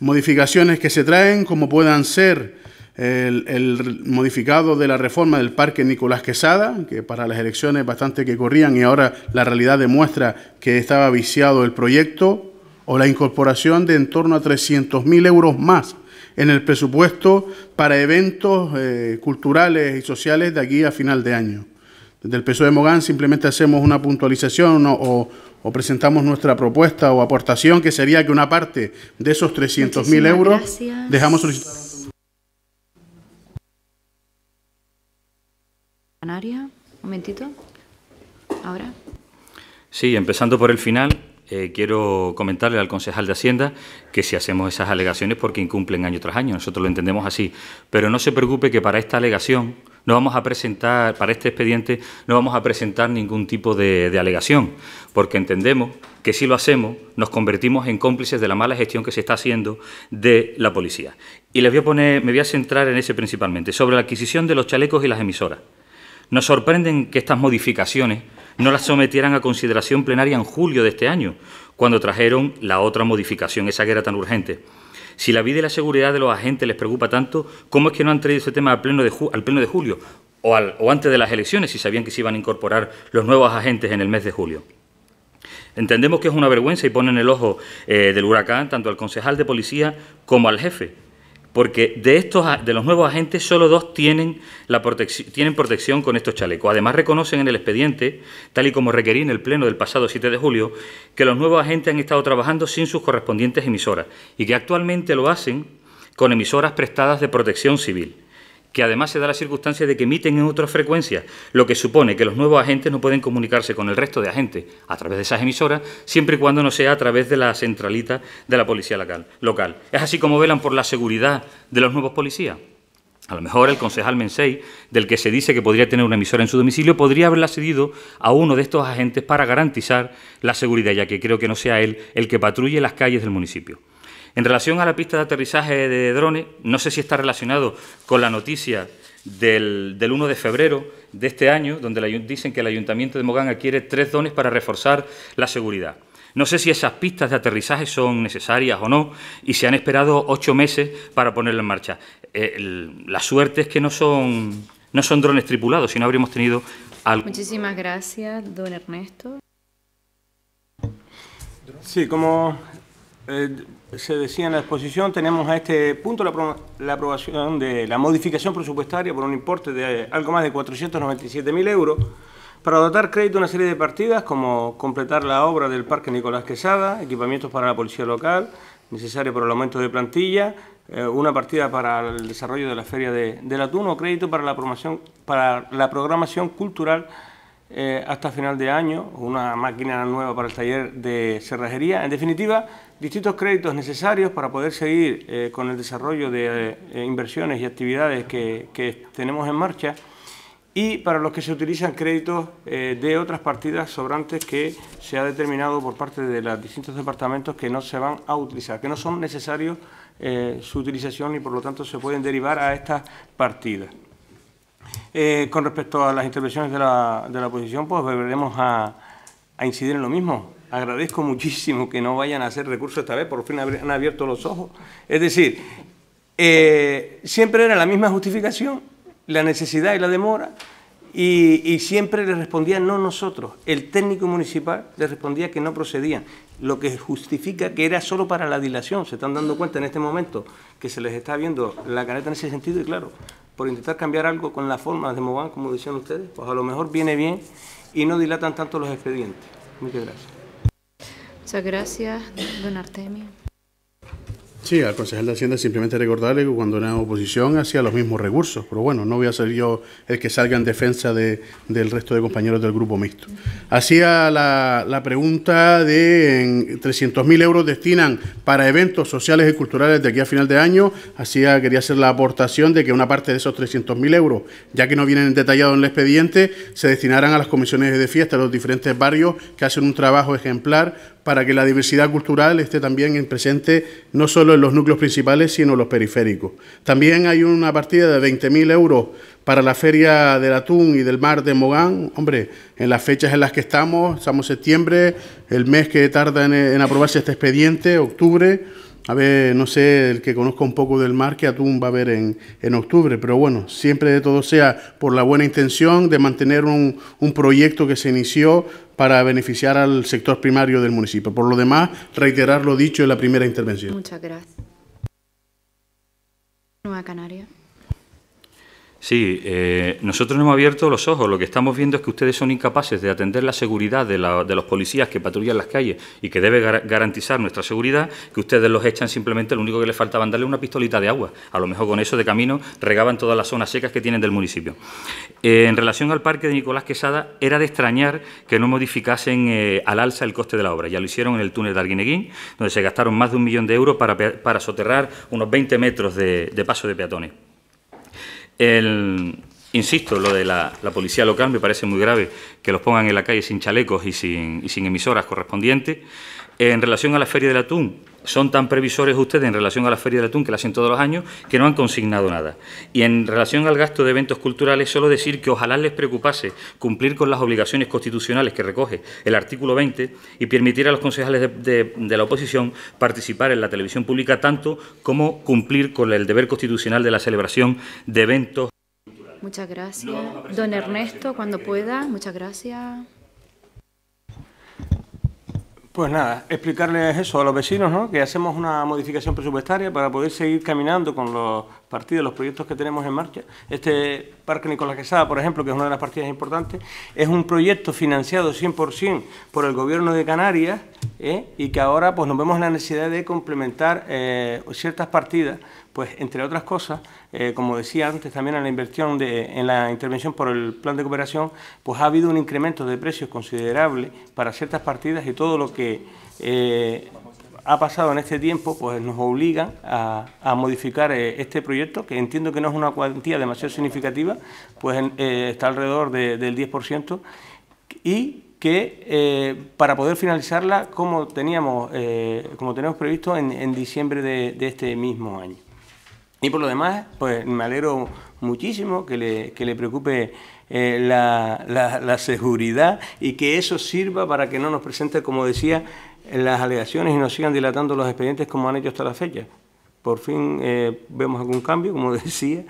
modificaciones que se traen, como puedan ser el, modificado de la reforma del Parque Nicolás Quesada, que para las elecciones bastante que corrían y ahora la realidad demuestra que estaba viciado el proyecto, o la incorporación de en torno a 300.000 euros más en el presupuesto para eventos eh, culturales y sociales de aquí a final de año. Desde el PSOE de Mogán simplemente hacemos una puntualización o, presentamos nuestra propuesta o aportación, que sería que una parte de esos 300.000 euros dejamos solicitar Canaria, un momentito, ahora. Sí, empezando por el final, eh, quiero comentarle al concejal de Hacienda que si hacemos esas alegaciones porque incumplen año tras año, nosotros lo entendemos así, pero no se preocupe que para esta alegación no vamos a presentar, para este expediente no vamos a presentar ningún tipo de, de alegación, porque entendemos que si lo hacemos nos convertimos en cómplices de la mala gestión que se está haciendo de la policía. Y les voy a poner, me voy a centrar en ese principalmente, sobre la adquisición de los chalecos y las emisoras. Nos sorprenden que estas modificaciones no las sometieran a consideración plenaria en julio de este año, cuando trajeron la otra modificación, esa que era tan urgente. Si la vida y la seguridad de los agentes les preocupa tanto, ¿cómo es que no han traído ese tema al pleno de, julio o, antes de las elecciones si sabían que se iban a incorporar los nuevos agentes en el mes de julio? Entendemos que es una vergüenza y ponen el ojo eh, del huracán tanto al concejal de policía como al jefe, porque de, estos, de los nuevos agentes solo dos tienen, la tienen protección con estos chalecos. Además, reconocen en el expediente, tal y como requerí en el Pleno del pasado 7 de julio, que los nuevos agentes han estado trabajando sin sus correspondientes emisoras y que actualmente lo hacen con emisoras prestadas de protección civil que además se da la circunstancia de que emiten en otras frecuencias, lo que supone que los nuevos agentes no pueden comunicarse con el resto de agentes a través de esas emisoras, siempre y cuando no sea a través de la centralita de la policía local. Es así como velan por la seguridad de los nuevos policías. A lo mejor el concejal Mensei, del que se dice que podría tener una emisora en su domicilio, podría haberla cedido a uno de estos agentes para garantizar la seguridad, ya que creo que no sea él el que patrulle las calles del municipio. En relación a la pista de aterrizaje de drones, no sé si está relacionado con la noticia del, 1 de febrero de este año, donde dicen que el Ayuntamiento de Mogán adquiere tres drones para reforzar la seguridad. No sé si esas pistas de aterrizaje son necesarias o no y se han esperado ocho meses para ponerla en marcha. Eh, la suerte es que no son, drones tripulados, sino habríamos tenido... Algo. Muchísimas gracias, don Ernesto. Sí, como eh, se decía en la exposición, tenemos a este punto la, aprobación de la modificación presupuestaria por un importe de algo más de 497.000 euros para dotar crédito a una serie de partidas como completar la obra del Parque Nicolás Quesada, equipamientos para la policía local, necesario para el aumento de plantilla, eh, una partida para el desarrollo de la Feria de, del Atún o crédito para la, promoción, para la programación cultural eh, hasta final de año una máquina nueva para el taller de cerrajería. En definitiva, distintos créditos necesarios para poder seguir eh, con el desarrollo de eh, inversiones y actividades que, que, tenemos en marcha y para los que se utilizan créditos de otras partidas sobrantes que se ha determinado por parte de los distintos departamentos que no se van a utilizar, que no son necesarios su utilización y por lo tanto se pueden derivar a estas partidas. Eh, con respecto a las intervenciones de la, de la oposición, pues volveremos a, incidir en lo mismo. Agradezco muchísimo que no vayan a hacer recursos esta vez, por fin han abierto los ojos. Es decir, eh, siempre era la misma justificación, la necesidad y la demora, y, siempre le respondían no nosotros. El técnico municipal le respondía que no procedían, lo que justifica que era solo para la dilación. Se están dando cuenta en este momento que se les está viendo la careta en ese sentido y claro, por intentar cambiar algo con la forma de Mobán, como decían ustedes, pues a lo mejor viene bien y no dilatan tanto los expedientes. Muchas gracias. Muchas gracias, don Artemio. Sí, al concejal de Hacienda simplemente recordarle que cuando era oposición hacía los mismos recursos, pero bueno, no voy a ser yo el que salga en defensa del resto de compañeros del grupo mixto. Hacía la, pregunta de 300.000 euros destinan para eventos sociales y culturales de aquí a final de año, hacía quería hacer la aportación de que una parte de esos 300.000 euros, ya que no vienen detallados en el expediente, se destinaran a las comisiones de fiesta de los diferentes barrios que hacen un trabajo ejemplar para que la diversidad cultural esté también presente no solo en los núcleos principales, sino en los periféricos. También hay una partida de 20.000 euros para la Feria del Atún y del Mar de Mogán. Hombre, en las fechas en las que estamos, estamos en septiembre, el mes que tarda en aprobarse este expediente, octubre a ver, no sé, el que conozca un poco del mar, que atún va a ver en, en, octubre, pero bueno, siempre de todo sea por la buena intención de mantener un, un, proyecto que se inició para beneficiar al sector primario del municipio. Por lo demás, reiterar lo dicho en la primera intervención. Muchas gracias. Nueva Canaria. Sí, eh, nosotros no hemos abierto los ojos. Lo que estamos viendo es que ustedes son incapaces de atender la seguridad de, los policías que patrullan las calles y que debe garantizar nuestra seguridad, que ustedes los echan simplemente, lo único que les faltaba darle una pistolita de agua. A lo mejor con eso de camino regaban todas las zonas secas que tienen del municipio. Eh, en relación al parque de Nicolás Quesada, era de extrañar que no modificasen eh, al alza el coste de la obra. Ya lo hicieron en el túnel de Arguineguín, donde se gastaron más de un millón de euros para, soterrar unos 20 metros de paso de peatones. El, insisto, lo de la, policía local me parece muy grave que los pongan en la calle sin chalecos y sin, y sin emisoras correspondientes. En relación a la Feria del Atún, son tan previsores ustedes en relación a la Feria del Atún, que la hacen todos los años, que no han consignado nada. Y en relación al gasto de eventos culturales, solo decir que ojalá les preocupase cumplir con las obligaciones constitucionales que recoge el artículo 20 y permitir a los concejales de, la oposición participar en la televisión pública tanto como cumplir con el deber constitucional de la celebración de eventos. Muchas gracias. Don Ernesto, cuando pueda. Muchas gracias. Pues nada, explicarles eso a los vecinos, ¿no? que hacemos una modificación presupuestaria para poder seguir caminando con los de los proyectos que tenemos en marcha. Este Parque Nicolás Quesada, por ejemplo, que es una de las partidas importantes, es un proyecto financiado 100% por el Gobierno de Canarias ¿eh? y que ahora pues, nos vemos en la necesidad de complementar eh, ciertas partidas, pues entre otras cosas, eh, como decía antes también en la inversión de, en la intervención por el plan de cooperación, pues ha habido un incremento de precios considerable para ciertas partidas y todo lo que ha pasado en este tiempo pues nos obliga a, modificar eh, este proyecto, que entiendo que no es una cuantía demasiado significativa, pues eh, está alrededor del 10%, y que eh, para poder finalizarla como teníamos, como teníamos previsto en, diciembre de, este mismo año. Y por lo demás, pues me alegro muchísimo que le, preocupe la seguridad y que eso sirva para que no nos presente, como decía, las alegaciones y no sigan dilatando los expedientes como han hecho hasta la fecha. Por fin eh, vemos algún cambio, como *laughs* decía.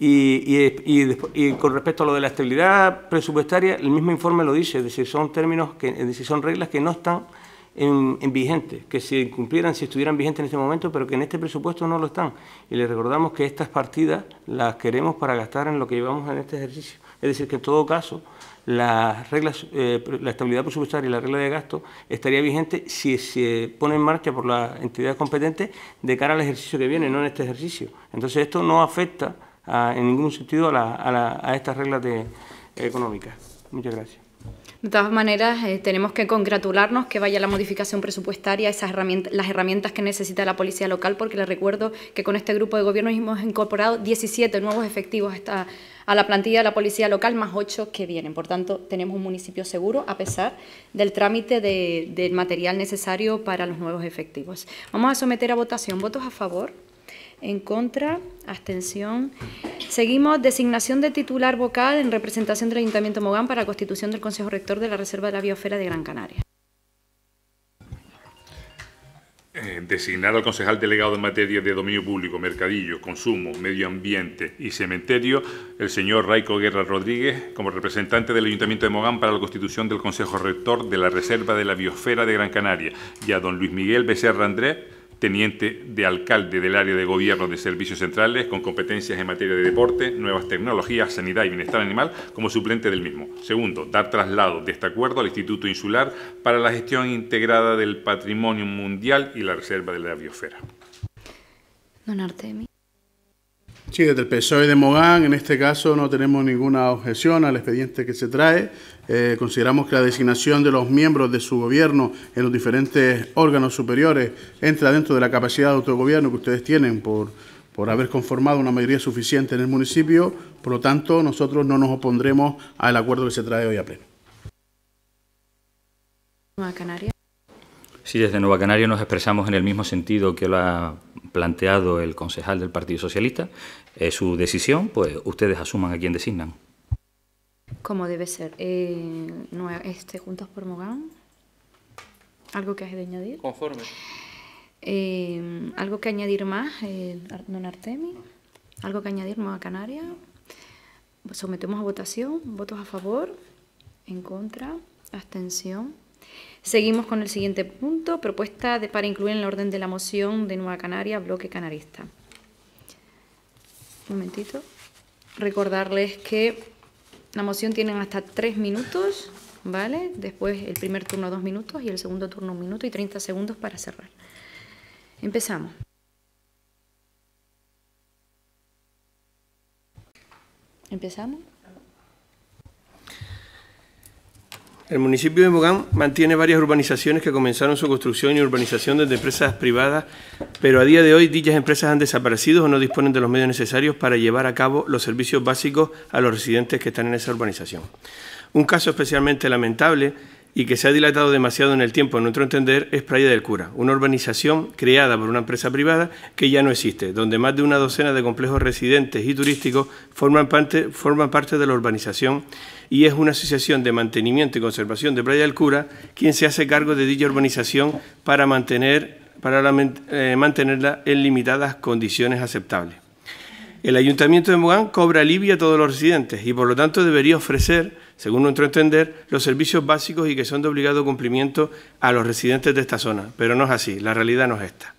Y, y, y, con respecto a lo de la estabilidad presupuestaria, el mismo informe lo dice, es decir, son términos, que, es son reglas que no están en, en vigentes, que se cumplieran si estuvieran vigentes en este momento, pero que en este presupuesto no lo están. Y le recordamos que estas partidas las queremos para gastar en lo que llevamos en este ejercicio. Es decir, que en todo caso las reglas, eh, la estabilidad presupuestaria y la regla de gasto estaría vigente si se pone en marcha por la entidad competente de cara al ejercicio que viene, no en este ejercicio. Entonces esto no afecta en ningún sentido a, estas reglas eh, económicas. Muchas gracias. De todas maneras, eh, tenemos que congratularnos que vaya la modificación presupuestaria, esas herramientas, las herramientas que necesita la policía local, porque les recuerdo que con este grupo de gobiernos hemos incorporado 17 nuevos efectivos a esta a la plantilla de la policía local más ocho que vienen. Por tanto, tenemos un municipio seguro a pesar del trámite del material necesario para los nuevos efectivos. Vamos a someter a votación. ¿Votos a favor? En contra, abstención. Seguimos, designación de titular vocal en representación del Ayuntamiento Mogán para la constitución del Consejo Rector de la Reserva de la Biosfera de Gran Canaria. Eh, designado concejal delegado en materia de dominio público, mercadillo, consumo, medio ambiente y cementerio, el señor Raico Guerra Rodríguez, como representante del Ayuntamiento de Mogán para la constitución del Consejo Rector de la Reserva de la Biosfera de Gran Canaria, y a don Luis Miguel Becerra Andrés, teniente de alcalde del área de gobierno de servicios centrales con competencias en materia de deporte, nuevas tecnologías, sanidad y bienestar animal como suplente del mismo. Segundo, dar traslado de este acuerdo al Instituto Insular para la gestión integrada del patrimonio mundial y la reserva de la biosfera. Don Artemi. Sí, desde el PSOE de Mogán, en este caso no tenemos ninguna objeción al expediente que se trae. Eh, consideramos que la designación de los miembros de su gobierno en los diferentes órganos superiores entra dentro de la capacidad de autogobierno que ustedes tienen por, por haber conformado una mayoría suficiente en el municipio. Por lo tanto, nosotros no nos opondremos al acuerdo que se trae hoy a pleno. Canarias. Sí, desde Nueva Canaria nos expresamos en el mismo sentido que lo ha planteado el concejal del Partido Socialista. Es eh, su decisión, pues ustedes asuman a quien designan como debe ser. Eh, este Juntos por Mogán. ¿Algo que hay de añadir? Conforme. Eh, ¿Algo que añadir más, eh, don Artemi? ¿Algo que añadir Nueva Canaria? Sometemos a votación. ¿Votos a favor? ¿En contra? ¿Abstención? Seguimos con el siguiente punto, propuesta para incluir en el orden de la moción de Nueva Canaria, bloque canarista. Un momentito. Recordarles que la moción tienen hasta tres minutos, ¿vale? Después el primer turno dos minutos y el segundo turno un minuto y 30 segundos para cerrar. Empezamos. ¿Empezamos? El municipio de Mogán mantiene varias urbanizaciones que comenzaron su construcción y urbanización desde empresas privadas, pero a día de hoy dichas empresas han desaparecido o no disponen de los medios necesarios para llevar a cabo los servicios básicos a los residentes que están en esa urbanización. Un caso especialmente lamentable y que se ha dilatado demasiado en el tiempo, en nuestro entender, es Playa del Cura, una urbanización creada por una empresa privada que ya no existe, donde más de una docena de complejos residentes y turísticos forman parte, de la urbanización y es una asociación de mantenimiento y conservación de Playa del Cura quien se hace cargo de dicha urbanización para, eh, mantenerla en limitadas condiciones aceptables. El Ayuntamiento de Mogán cobra alivio a todos los residentes y por lo tanto debería ofrecer según nuestro entender, los servicios básicos y que son de obligado cumplimiento a los residentes de esta zona, pero no es así, la realidad no es esta.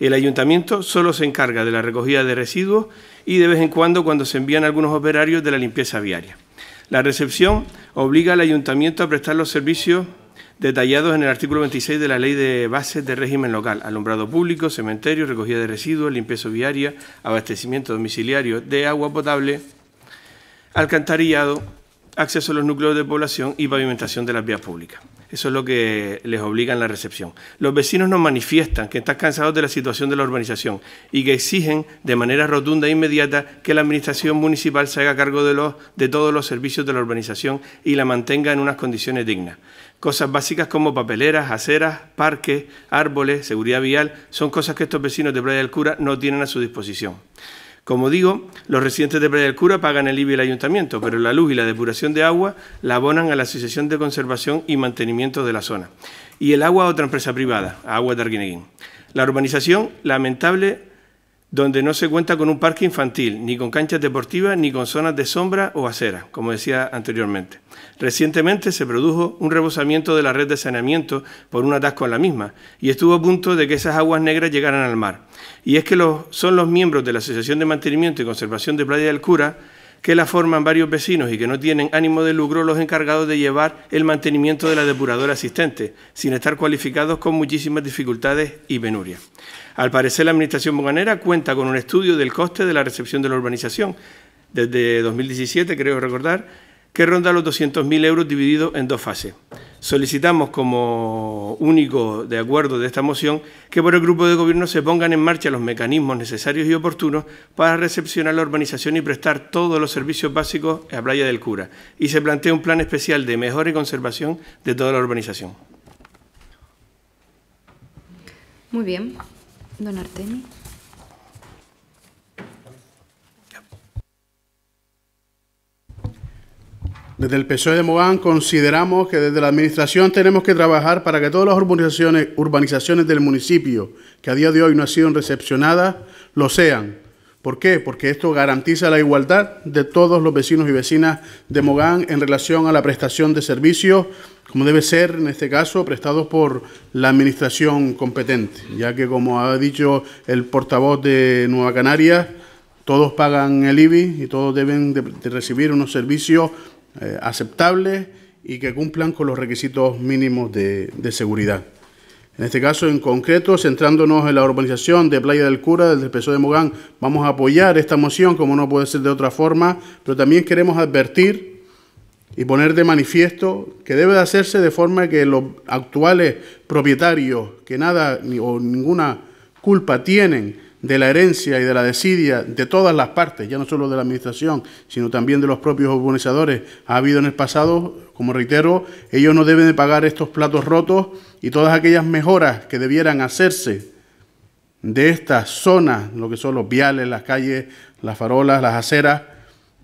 El ayuntamiento solo se encarga de la recogida de residuos y de vez en cuando cuando se envían algunos operarios de la limpieza viaria. La recepción obliga al ayuntamiento a prestar los servicios detallados en el artículo 26 de la Ley de Bases de Régimen Local, alumbrado público, cementerio, recogida de residuos, limpieza viaria, abastecimiento domiciliario de agua potable, alcantarillado, acceso a los núcleos de población y pavimentación de las vías públicas. Eso es lo que les obliga en la recepción. Los vecinos nos manifiestan que están cansados de la situación de la urbanización y que exigen de manera rotunda e inmediata que la Administración Municipal se haga cargo de, los, de todos los servicios de la urbanización y la mantenga en unas condiciones dignas. Cosas básicas como papeleras, aceras, parques, árboles, seguridad vial, son cosas que estos vecinos de Playa del Cura no tienen a su disposición. Como digo, los residentes de Playa del Cura pagan el IBI al ayuntamiento, pero la luz y la depuración de agua la abonan a la Asociación de Conservación y Mantenimiento de la zona. Y el agua a otra empresa privada, Agua de La urbanización, lamentable donde no se cuenta con un parque infantil, ni con canchas deportivas, ni con zonas de sombra o acera, como decía anteriormente. Recientemente se produjo un rebosamiento de la red de saneamiento por un atasco en la misma, y estuvo a punto de que esas aguas negras llegaran al mar. Y es que son los miembros de la Asociación de Mantenimiento y Conservación de Playa del Cura, que la forman varios vecinos y que no tienen ánimo de lucro los encargados de llevar el mantenimiento de la depuradora asistente, sin estar cualificados con muchísimas dificultades y penurias. Al parecer, la Administración boganera cuenta con un estudio del coste de la recepción de la urbanización, desde 2017, creo recordar, que ronda los 200.000 euros divididos en dos fases solicitamos como único de acuerdo de esta moción que por el Grupo de Gobierno se pongan en marcha los mecanismos necesarios y oportunos para recepcionar la urbanización y prestar todos los servicios básicos a Playa del Cura y se plantea un plan especial de mejora y conservación de toda la urbanización. Muy bien, don Artemi. Desde el PSOE de Mogán consideramos que desde la administración tenemos que trabajar para que todas las urbanizaciones, del municipio que a día de hoy no han sido recepcionadas lo sean. ¿Por qué? Porque esto garantiza la igualdad de todos los vecinos y vecinas de Mogán en relación a la prestación de servicios, como debe ser en este caso, prestados por la administración competente, ya que como ha dicho el portavoz de Nueva Canaria, todos pagan el IBI y todos deben recibir unos servicios eh, aceptables y que cumplan con los requisitos mínimos de, seguridad. En este caso, en concreto, centrándonos en la urbanización de Playa del Cura, del PSO de Mogán, vamos a apoyar esta moción, como no puede ser de otra forma, pero también queremos advertir y poner de manifiesto que debe de hacerse de forma que los actuales propietarios, que nada ni, o ninguna culpa tienen de la herencia y de la desidia de todas las partes, ya no solo de la administración, sino también de los propios urbanizadores, ha habido en el pasado, como reitero, ellos no deben de pagar estos platos rotos y todas aquellas mejoras que debieran hacerse de estas zonas, lo que son los viales, las calles, las farolas, las aceras,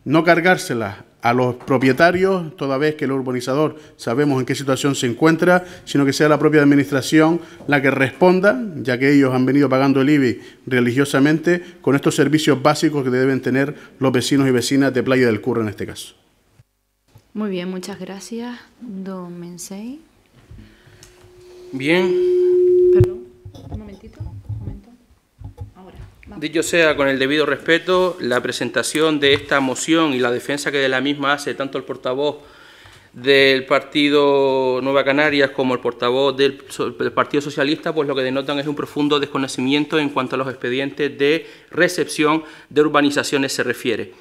no cargárselas a los propietarios, toda vez que el urbanizador sabemos en qué situación se encuentra, sino que sea la propia administración la que responda, ya que ellos han venido pagando el IBI religiosamente con estos servicios básicos que deben tener los vecinos y vecinas de Playa del Curro en este caso. Muy bien, muchas gracias, don Mensei. Bien. Perdón, un Dicho sea con el debido respeto, la presentación de esta moción y la defensa que de la misma hace tanto el portavoz del Partido Nueva Canarias como el portavoz del, Partido Socialista, pues lo que denotan es un profundo desconocimiento en cuanto a los expedientes de recepción de urbanizaciones se refiere.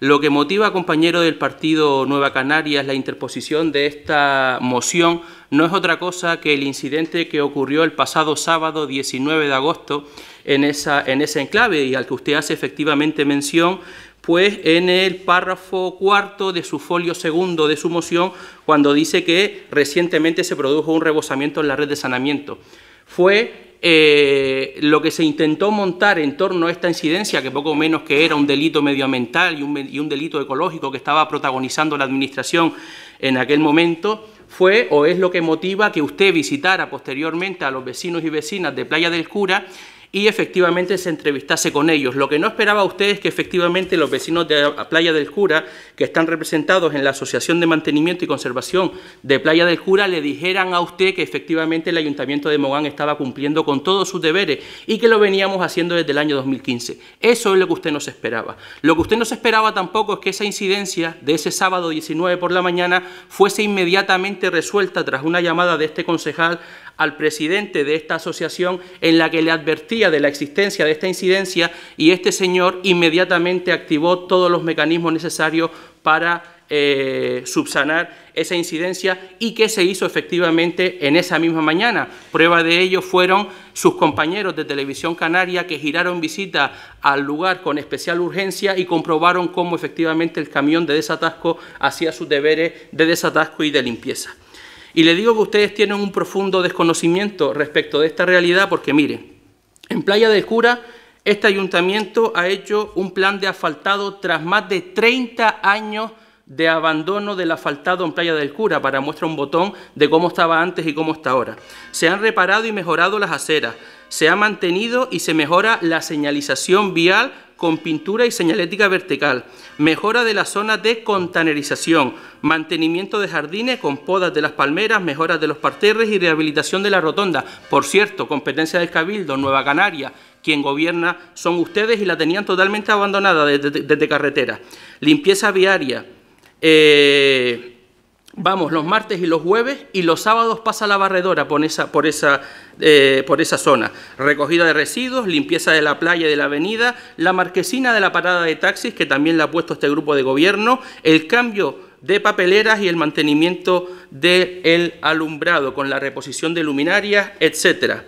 Lo que motiva, compañero del partido Nueva Canarias, la interposición de esta moción no es otra cosa que el incidente que ocurrió el pasado sábado 19 de agosto en, esa, en ese enclave y al que usted hace efectivamente mención, pues en el párrafo cuarto de su folio segundo de su moción, cuando dice que recientemente se produjo un rebozamiento en la red de sanamiento. Fue eh, lo que se intentó montar en torno a esta incidencia, que poco menos que era un delito medioambiental y un, y un delito ecológico que estaba protagonizando la Administración en aquel momento, fue o es lo que motiva que usted visitara posteriormente a los vecinos y vecinas de Playa del Cura y efectivamente se entrevistase con ellos. Lo que no esperaba usted es que efectivamente los vecinos de Playa del Cura, que están representados en la Asociación de Mantenimiento y Conservación de Playa del Cura, le dijeran a usted que efectivamente el Ayuntamiento de Mogán estaba cumpliendo con todos sus deberes y que lo veníamos haciendo desde el año 2015. Eso es lo que usted no se esperaba. Lo que usted no se esperaba tampoco es que esa incidencia de ese sábado 19 por la mañana fuese inmediatamente resuelta tras una llamada de este concejal al presidente de esta asociación en la que le advertía de la existencia de esta incidencia y este señor inmediatamente activó todos los mecanismos necesarios para eh, subsanar esa incidencia y que se hizo efectivamente en esa misma mañana. Prueba de ello fueron sus compañeros de Televisión Canaria que giraron visita al lugar con especial urgencia y comprobaron cómo efectivamente el camión de desatasco hacía sus deberes de desatasco y de limpieza. Y le digo que ustedes tienen un profundo desconocimiento respecto de esta realidad porque miren, en Playa del Cura este ayuntamiento ha hecho un plan de asfaltado tras más de 30 años de abandono del asfaltado en Playa del Cura, para muestra un botón de cómo estaba antes y cómo está ahora. Se han reparado y mejorado las aceras, se ha mantenido y se mejora la señalización vial con pintura y señalética vertical, mejora de la zona de contanerización, mantenimiento de jardines con podas de las palmeras, mejoras de los parterres y rehabilitación de la rotonda. Por cierto, competencia del Cabildo, Nueva Canaria, quien gobierna son ustedes y la tenían totalmente abandonada desde, carretera. Limpieza viaria. Eh, vamos los martes y los jueves y los sábados pasa la barredora por esa, por esa, eh, por esa zona. Recogida de residuos, limpieza de la playa y de la avenida, la marquesina de la parada de taxis, que también la ha puesto este grupo de gobierno, el cambio de papeleras y el mantenimiento del alumbrado con la reposición de luminarias, etcétera.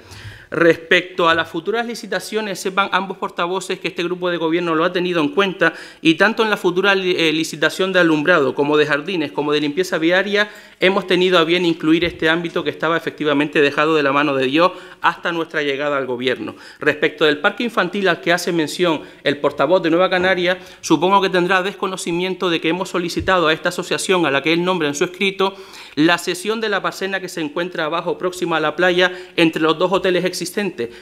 Respecto a las futuras licitaciones, sepan ambos portavoces que este grupo de gobierno lo ha tenido en cuenta y tanto en la futura eh, licitación de alumbrado como de jardines como de limpieza viaria hemos tenido a bien incluir este ámbito que estaba efectivamente dejado de la mano de Dios hasta nuestra llegada al gobierno. Respecto del parque infantil al que hace mención el portavoz de Nueva Canaria, supongo que tendrá desconocimiento de que hemos solicitado a esta asociación a la que él nombra en su escrito la cesión de la parcena que se encuentra abajo próxima a la playa entre los dos hoteles existentes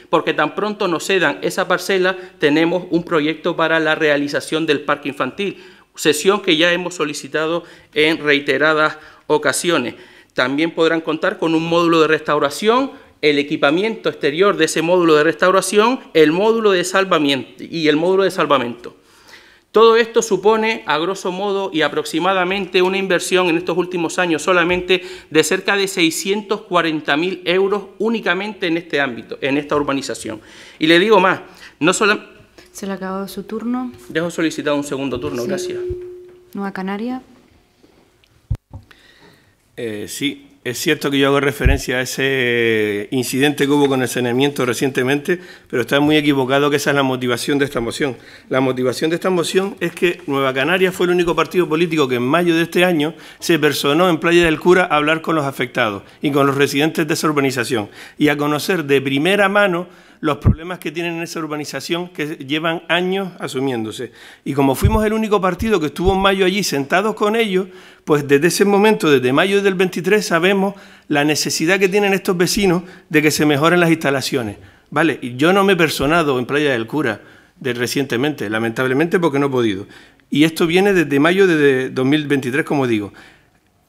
porque tan pronto nos cedan esa parcela, tenemos un proyecto para la realización del parque infantil, sesión que ya hemos solicitado en reiteradas ocasiones. También podrán contar con un módulo de restauración, el equipamiento exterior de ese módulo de restauración, el módulo de salvamiento y el módulo de salvamento. Todo esto supone, a grosso modo y aproximadamente, una inversión en estos últimos años solamente de cerca de 640.000 euros únicamente en este ámbito, en esta urbanización. Y le digo más, no solamente... Se le ha acabado su turno. Dejo solicitado un segundo turno, gracias. Nueva Canaria. Eh, sí, es cierto que yo hago referencia a ese incidente que hubo con el saneamiento recientemente, pero está muy equivocado que esa es la motivación de esta moción. La motivación de esta moción es que Nueva Canaria fue el único partido político que en mayo de este año se personó en Playa del Cura a hablar con los afectados y con los residentes de esa urbanización y a conocer de primera mano los problemas que tienen en esa urbanización que llevan años asumiéndose. Y como fuimos el único partido que estuvo en mayo allí sentados con ellos, pues desde ese momento, desde mayo del 23, sabemos la necesidad que tienen estos vecinos de que se mejoren las instalaciones. ¿Vale? Y yo no me he personado en Playa del Cura recientemente, lamentablemente porque no he podido. Y esto viene desde mayo de 2023, como digo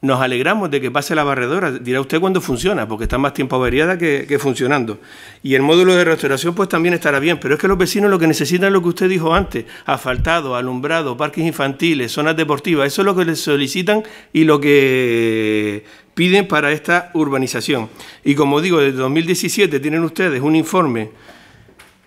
nos alegramos de que pase la barredora. Dirá usted cuándo funciona, porque está más tiempo averiada que, que, funcionando. Y el módulo de restauración pues también estará bien, pero es que los vecinos lo que necesitan es lo que usted dijo antes, asfaltado, alumbrado, parques infantiles, zonas deportivas, eso es lo que les solicitan y lo que piden para esta urbanización. Y como digo, desde 2017 tienen ustedes un informe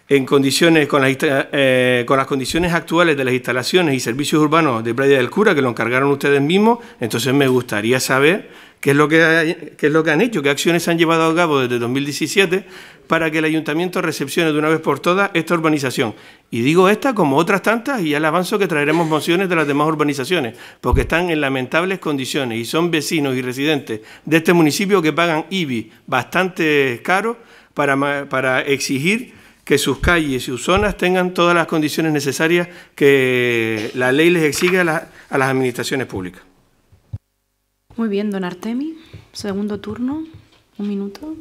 en condiciones, con, las, eh, con las condiciones actuales de las instalaciones y servicios urbanos de Playa del Cura, que lo encargaron ustedes mismos, entonces me gustaría saber qué es lo que, es lo que han hecho, qué acciones han llevado a cabo desde 2017 para que el ayuntamiento recepcione de una vez por todas esta urbanización. Y digo esta como otras tantas y al avanzo que traeremos mociones de las demás urbanizaciones, porque están en lamentables condiciones y son vecinos y residentes de este municipio que pagan IBI bastante caro para, para exigir que sus calles y sus zonas tengan todas las condiciones necesarias que la ley les exige a, las administraciones públicas. Muy bien, don Artemi. Segundo turno, un minuto.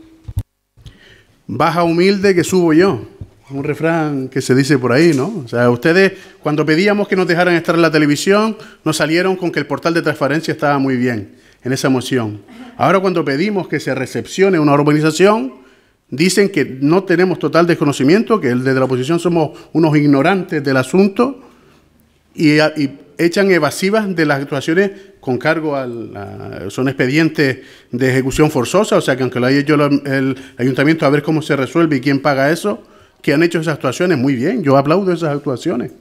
Baja humilde que subo yo. Un refrán que se dice por ahí, ¿no? O sea, ustedes cuando pedíamos que nos dejaran estar en la televisión, nos salieron con que el portal de transparencia estaba muy bien en esa moción. Ahora cuando pedimos que se recepcione una urbanización, dicen que no tenemos total desconocimiento, que desde la oposición somos unos ignorantes del asunto y, echan evasivas de las actuaciones con cargo al... A, son expedientes de ejecución forzosa, o sea que aunque lo haya hecho el, ayuntamiento a ver cómo se resuelve y quién paga eso, que han hecho esas actuaciones, muy bien, yo aplaudo esas actuaciones.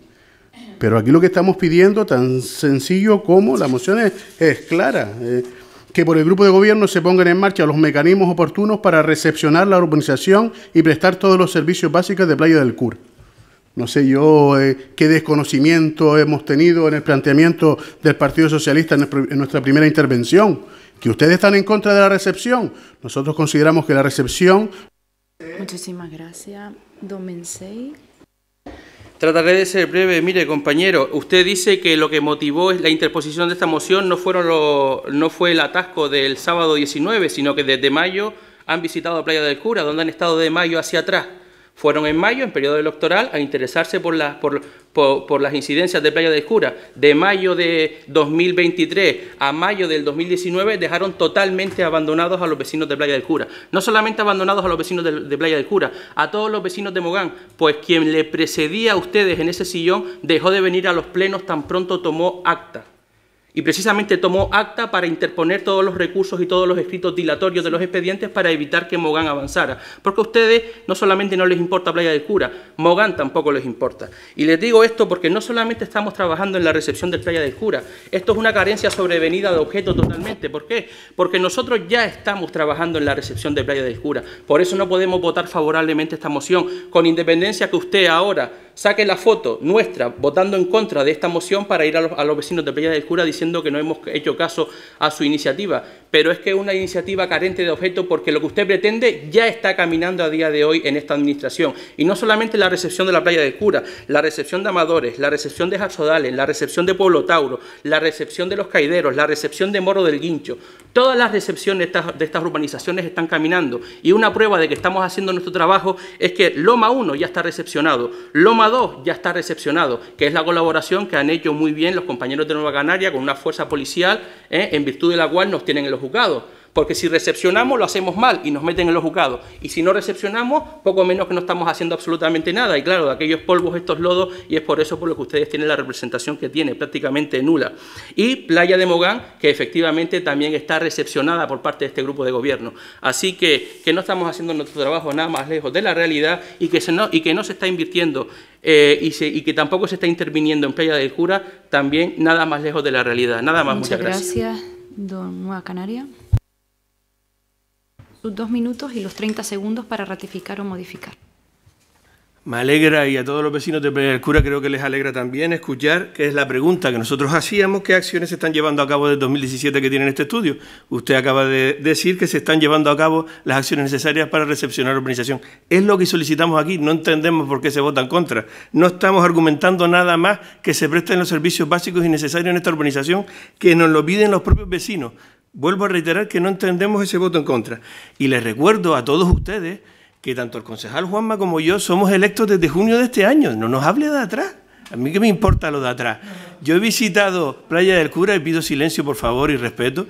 Pero aquí lo que estamos pidiendo, tan sencillo como la moción es, clara. Eh, que por el grupo de gobierno se pongan en marcha los mecanismos oportunos para recepcionar la urbanización y prestar todos los servicios básicos de Playa del Cur. No sé yo eh, qué desconocimiento hemos tenido en el planteamiento del Partido Socialista en, nuestra primera intervención, que ustedes están en contra de la recepción. Nosotros consideramos que la recepción... Muchísimas gracias, don Trataré de ser breve. Mire, compañero, usted dice que lo que motivó la interposición de esta moción no, fueron no fue el atasco del sábado 19, sino que desde mayo han visitado Playa del Cura, donde han estado de mayo hacia atrás. Fueron en mayo, en periodo electoral, a interesarse por, las incidencias de Playa del Cura. De mayo de 2023 a mayo del 2019 dejaron totalmente abandonados a los vecinos de Playa del Cura. No solamente abandonados a los vecinos de, de Playa del Cura, a todos los vecinos de Mogán, pues quien le precedía a ustedes en ese sillón dejó de venir a los plenos tan pronto tomó acta y precisamente tomó acta para interponer todos los recursos y todos los escritos dilatorios de los expedientes para evitar que Mogán avanzara. Porque a ustedes no solamente no les importa Playa del Cura, Mogán tampoco les importa. Y les digo esto porque no solamente estamos trabajando en la recepción de Playa del Cura, esto es una carencia sobrevenida de objeto totalmente. ¿Por qué? Porque nosotros ya estamos trabajando en la recepción de Playa del Cura. Por eso no podemos votar favorablemente esta moción, con independencia que usted ahora saque la foto nuestra votando en contra de esta moción para ir a los, vecinos de Playa del Cura diciendo que no hemos hecho caso a su iniciativa pero es que es una iniciativa carente de objeto porque lo que usted pretende ya está caminando a día de hoy en esta administración. Y no solamente la recepción de la playa de Cura, la recepción de Amadores, la recepción de jazodales, la recepción de Pueblo Tauro, la recepción de Los Caideros, la recepción de Moro del Guincho. Todas las recepciones de estas, urbanizaciones están caminando. Y una prueba de que estamos haciendo nuestro trabajo es que Loma 1 ya está recepcionado, Loma 2 ya está recepcionado, que es la colaboración que han hecho muy bien los compañeros de Nueva Canaria con una fuerza policial, ¿eh? en virtud de la cual nos tienen en los juzgados. Porque si recepcionamos, lo hacemos mal y nos meten en los juzgados. Y si no recepcionamos, poco menos que no estamos haciendo absolutamente nada. Y claro, de aquellos polvos, estos lodos, y es por eso por lo que ustedes tienen la representación que tiene, prácticamente nula. Y Playa de Mogán, que efectivamente también está recepcionada por parte de este grupo de gobierno. Así que, que no estamos haciendo nuestro trabajo nada más lejos de la realidad y que, se no, y que no se está invirtiendo eh, y, que tampoco se está interviniendo en Playa del Jura, también nada más lejos de la realidad. Nada más, muchas, gracias. Don Nueva Canaria. Sus dos minutos y los 30 segundos para ratificar o modificar. Me alegra y a todos los vecinos de Playa del Cura creo que les alegra también escuchar, que es la pregunta que nosotros hacíamos, qué acciones se están llevando a cabo del 2017 que tienen este estudio. Usted acaba de decir que se están llevando a cabo las acciones necesarias para recepcionar la urbanización. Es lo que solicitamos aquí, no entendemos por qué se vota en contra. No estamos argumentando nada más que se presten los servicios básicos y necesarios en esta urbanización que nos lo piden los propios vecinos. Vuelvo a reiterar que no entendemos ese voto en contra. Y les recuerdo a todos ustedes que tanto el concejal Juanma como yo somos electos desde junio de este año. No nos hable de atrás. A mí que me importa lo de atrás. Yo he visitado Playa del Cura, y pido silencio por favor y respeto,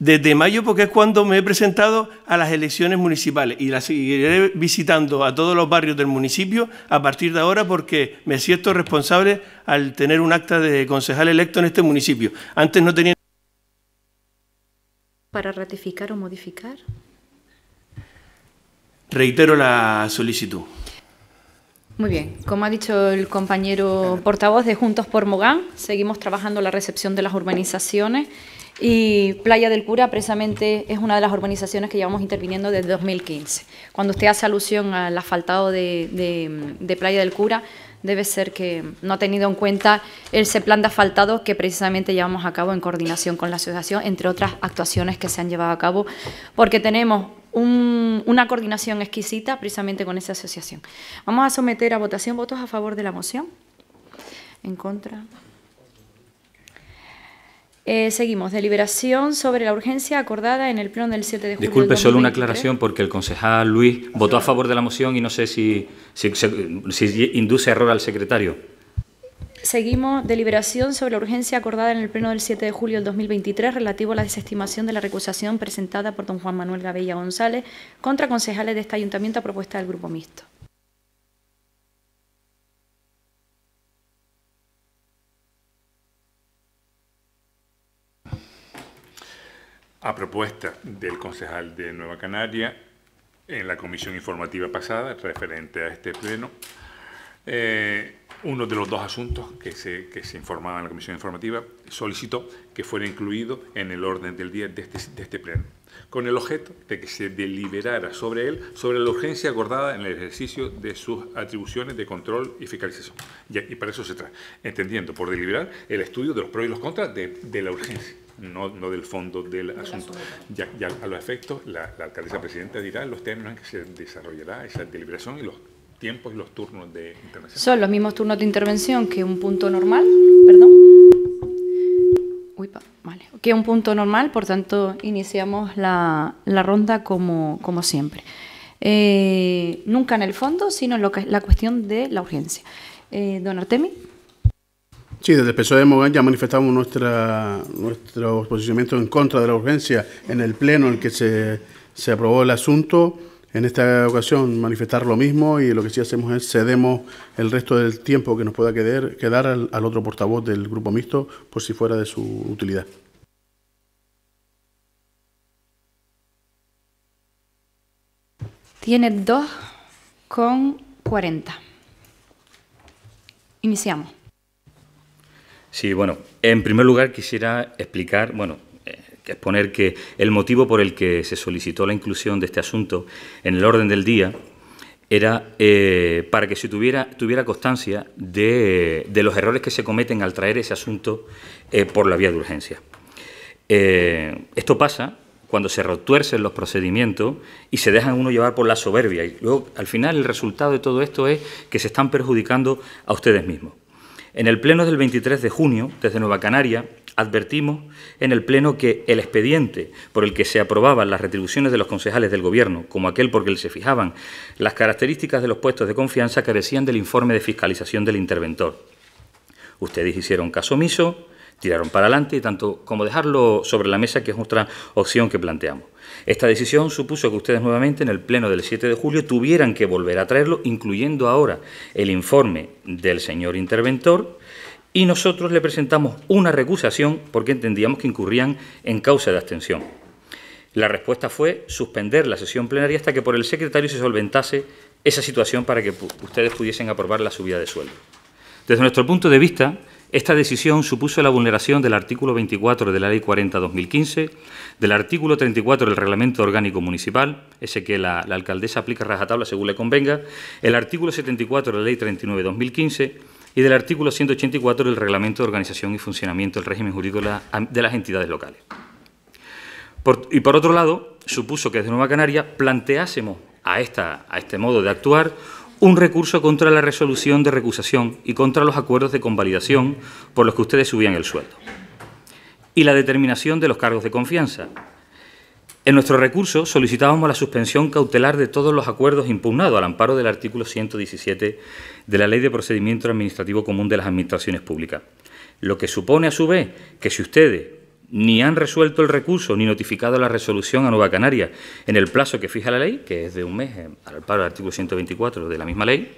desde mayo porque es cuando me he presentado a las elecciones municipales y las seguiré visitando a todos los barrios del municipio a partir de ahora porque me siento responsable al tener un acta de concejal electo en este municipio. Antes no tenía... Para ratificar o modificar. Reitero la solicitud. Muy bien, como ha dicho el compañero portavoz de Juntos por Mogán, seguimos trabajando la recepción de las urbanizaciones y Playa del Cura precisamente es una de las urbanizaciones que llevamos interviniendo desde 2015. Cuando usted hace alusión al asfaltado de, Playa del Cura, debe ser que no ha tenido en cuenta ese plan de asfaltado que precisamente llevamos a cabo en coordinación con la asociación, entre otras actuaciones que se han llevado a cabo, porque tenemos una coordinación exquisita precisamente con esa asociación. Vamos a someter a votación votos a favor de la moción. En contra. Eh, seguimos. Deliberación sobre la urgencia acordada en el pleno del 7 de julio. Disculpe, solo una aclaración porque el concejal Luis votó a favor de la moción y no sé si induce error al secretario. Seguimos deliberación sobre la urgencia acordada en el Pleno del 7 de julio del 2023 relativo a la desestimación de la recusación presentada por don Juan Manuel Gabella González contra concejales de este ayuntamiento a propuesta del Grupo Mixto. A propuesta del concejal de Nueva Canaria, en la comisión informativa pasada, referente a este pleno, eh, uno de los dos asuntos que se, que informaba en la comisión informativa, solicitó que fuera incluido en el orden del día este, de este, pleno, con el objeto de que se deliberara sobre él, sobre la urgencia acordada en el ejercicio de sus atribuciones de control y fiscalización. Y, para eso se trata, entendiendo por deliberar el estudio de los pros y los contras de, la urgencia. No, no, del fondo del asunto. Ya, a los efectos, la, la alcaldesa presidenta dirá los términos en que se desarrollará esa deliberación y los tiempos y los turnos de intervención. Son los mismos turnos de intervención que un punto normal, perdón. Uy, vale. Que un punto normal, por tanto, iniciamos la, la ronda como, como siempre. Eh, nunca en el fondo, sino en lo que, la cuestión de la urgencia. Eh, don Artemi. Sí, desde el PSOE de Mogán ya manifestamos nuestra, nuestro posicionamiento en contra de la urgencia en el pleno en el que se, se aprobó el asunto en esta ocasión manifestar lo mismo y lo que sí hacemos es cedemos el resto del tiempo que nos pueda quedar, al, otro portavoz del grupo mixto por si fuera de su utilidad. Tiene 2 con 40. Iniciamos. Sí, bueno, en primer lugar quisiera explicar, bueno, exponer que el motivo por el que se solicitó la inclusión de este asunto en el orden del día era eh, para que se tuviera, tuviera constancia de, los errores que se cometen al traer ese asunto eh, por la vía de urgencia. Eh, esto pasa cuando se retuercen los procedimientos y se dejan uno llevar por la soberbia. Y luego, al final, el resultado de todo esto es que se están perjudicando a ustedes mismos. En el pleno del 23 de junio, desde Nueva Canaria, Advertimos en el Pleno que el expediente por el que se aprobaban las retribuciones de los concejales del Gobierno, como aquel por el que se fijaban las características de los puestos de confianza, carecían del informe de fiscalización del interventor. Ustedes hicieron caso omiso, tiraron para adelante y tanto como dejarlo sobre la mesa, que es otra opción que planteamos. Esta decisión supuso que ustedes nuevamente en el pleno del 7 de julio tuvieran que volver a traerlo, incluyendo ahora el informe del señor interventor, y nosotros le presentamos una recusación porque entendíamos que incurrían en causa de abstención. La respuesta fue suspender la sesión plenaria hasta que por el secretario se solventase esa situación para que ustedes pudiesen aprobar la subida de sueldo. Desde nuestro punto de vista, esta decisión supuso la vulneración del artículo 24 de la Ley 40-2015, del artículo 34 del Reglamento Orgánico Municipal, ese que la, alcaldesa aplica rajatabla según le convenga, el artículo 74 de la Ley 39-2015 y del artículo 184 del Reglamento de Organización y Funcionamiento del Régimen Jurídico de las Entidades Locales. y por otro lado, supuso que desde Nueva Canaria planteásemos a, esta, a este modo de actuar un recurso contra la resolución de recusación y contra los acuerdos de convalidación por los que ustedes subían el sueldo. Y la determinación de los cargos de confianza, en nuestro recurso solicitábamos la suspensión cautelar de todos los acuerdos impugnados al amparo del artículo 117 de la Ley de Procedimiento Administrativo Común de las Administraciones Públicas, lo que supone a su vez que si ustedes ni han resuelto el recurso ni notificado la resolución a Nueva Canaria en el plazo que fija la ley, que es de un mes eh, al amparo del artículo 124 de la misma ley,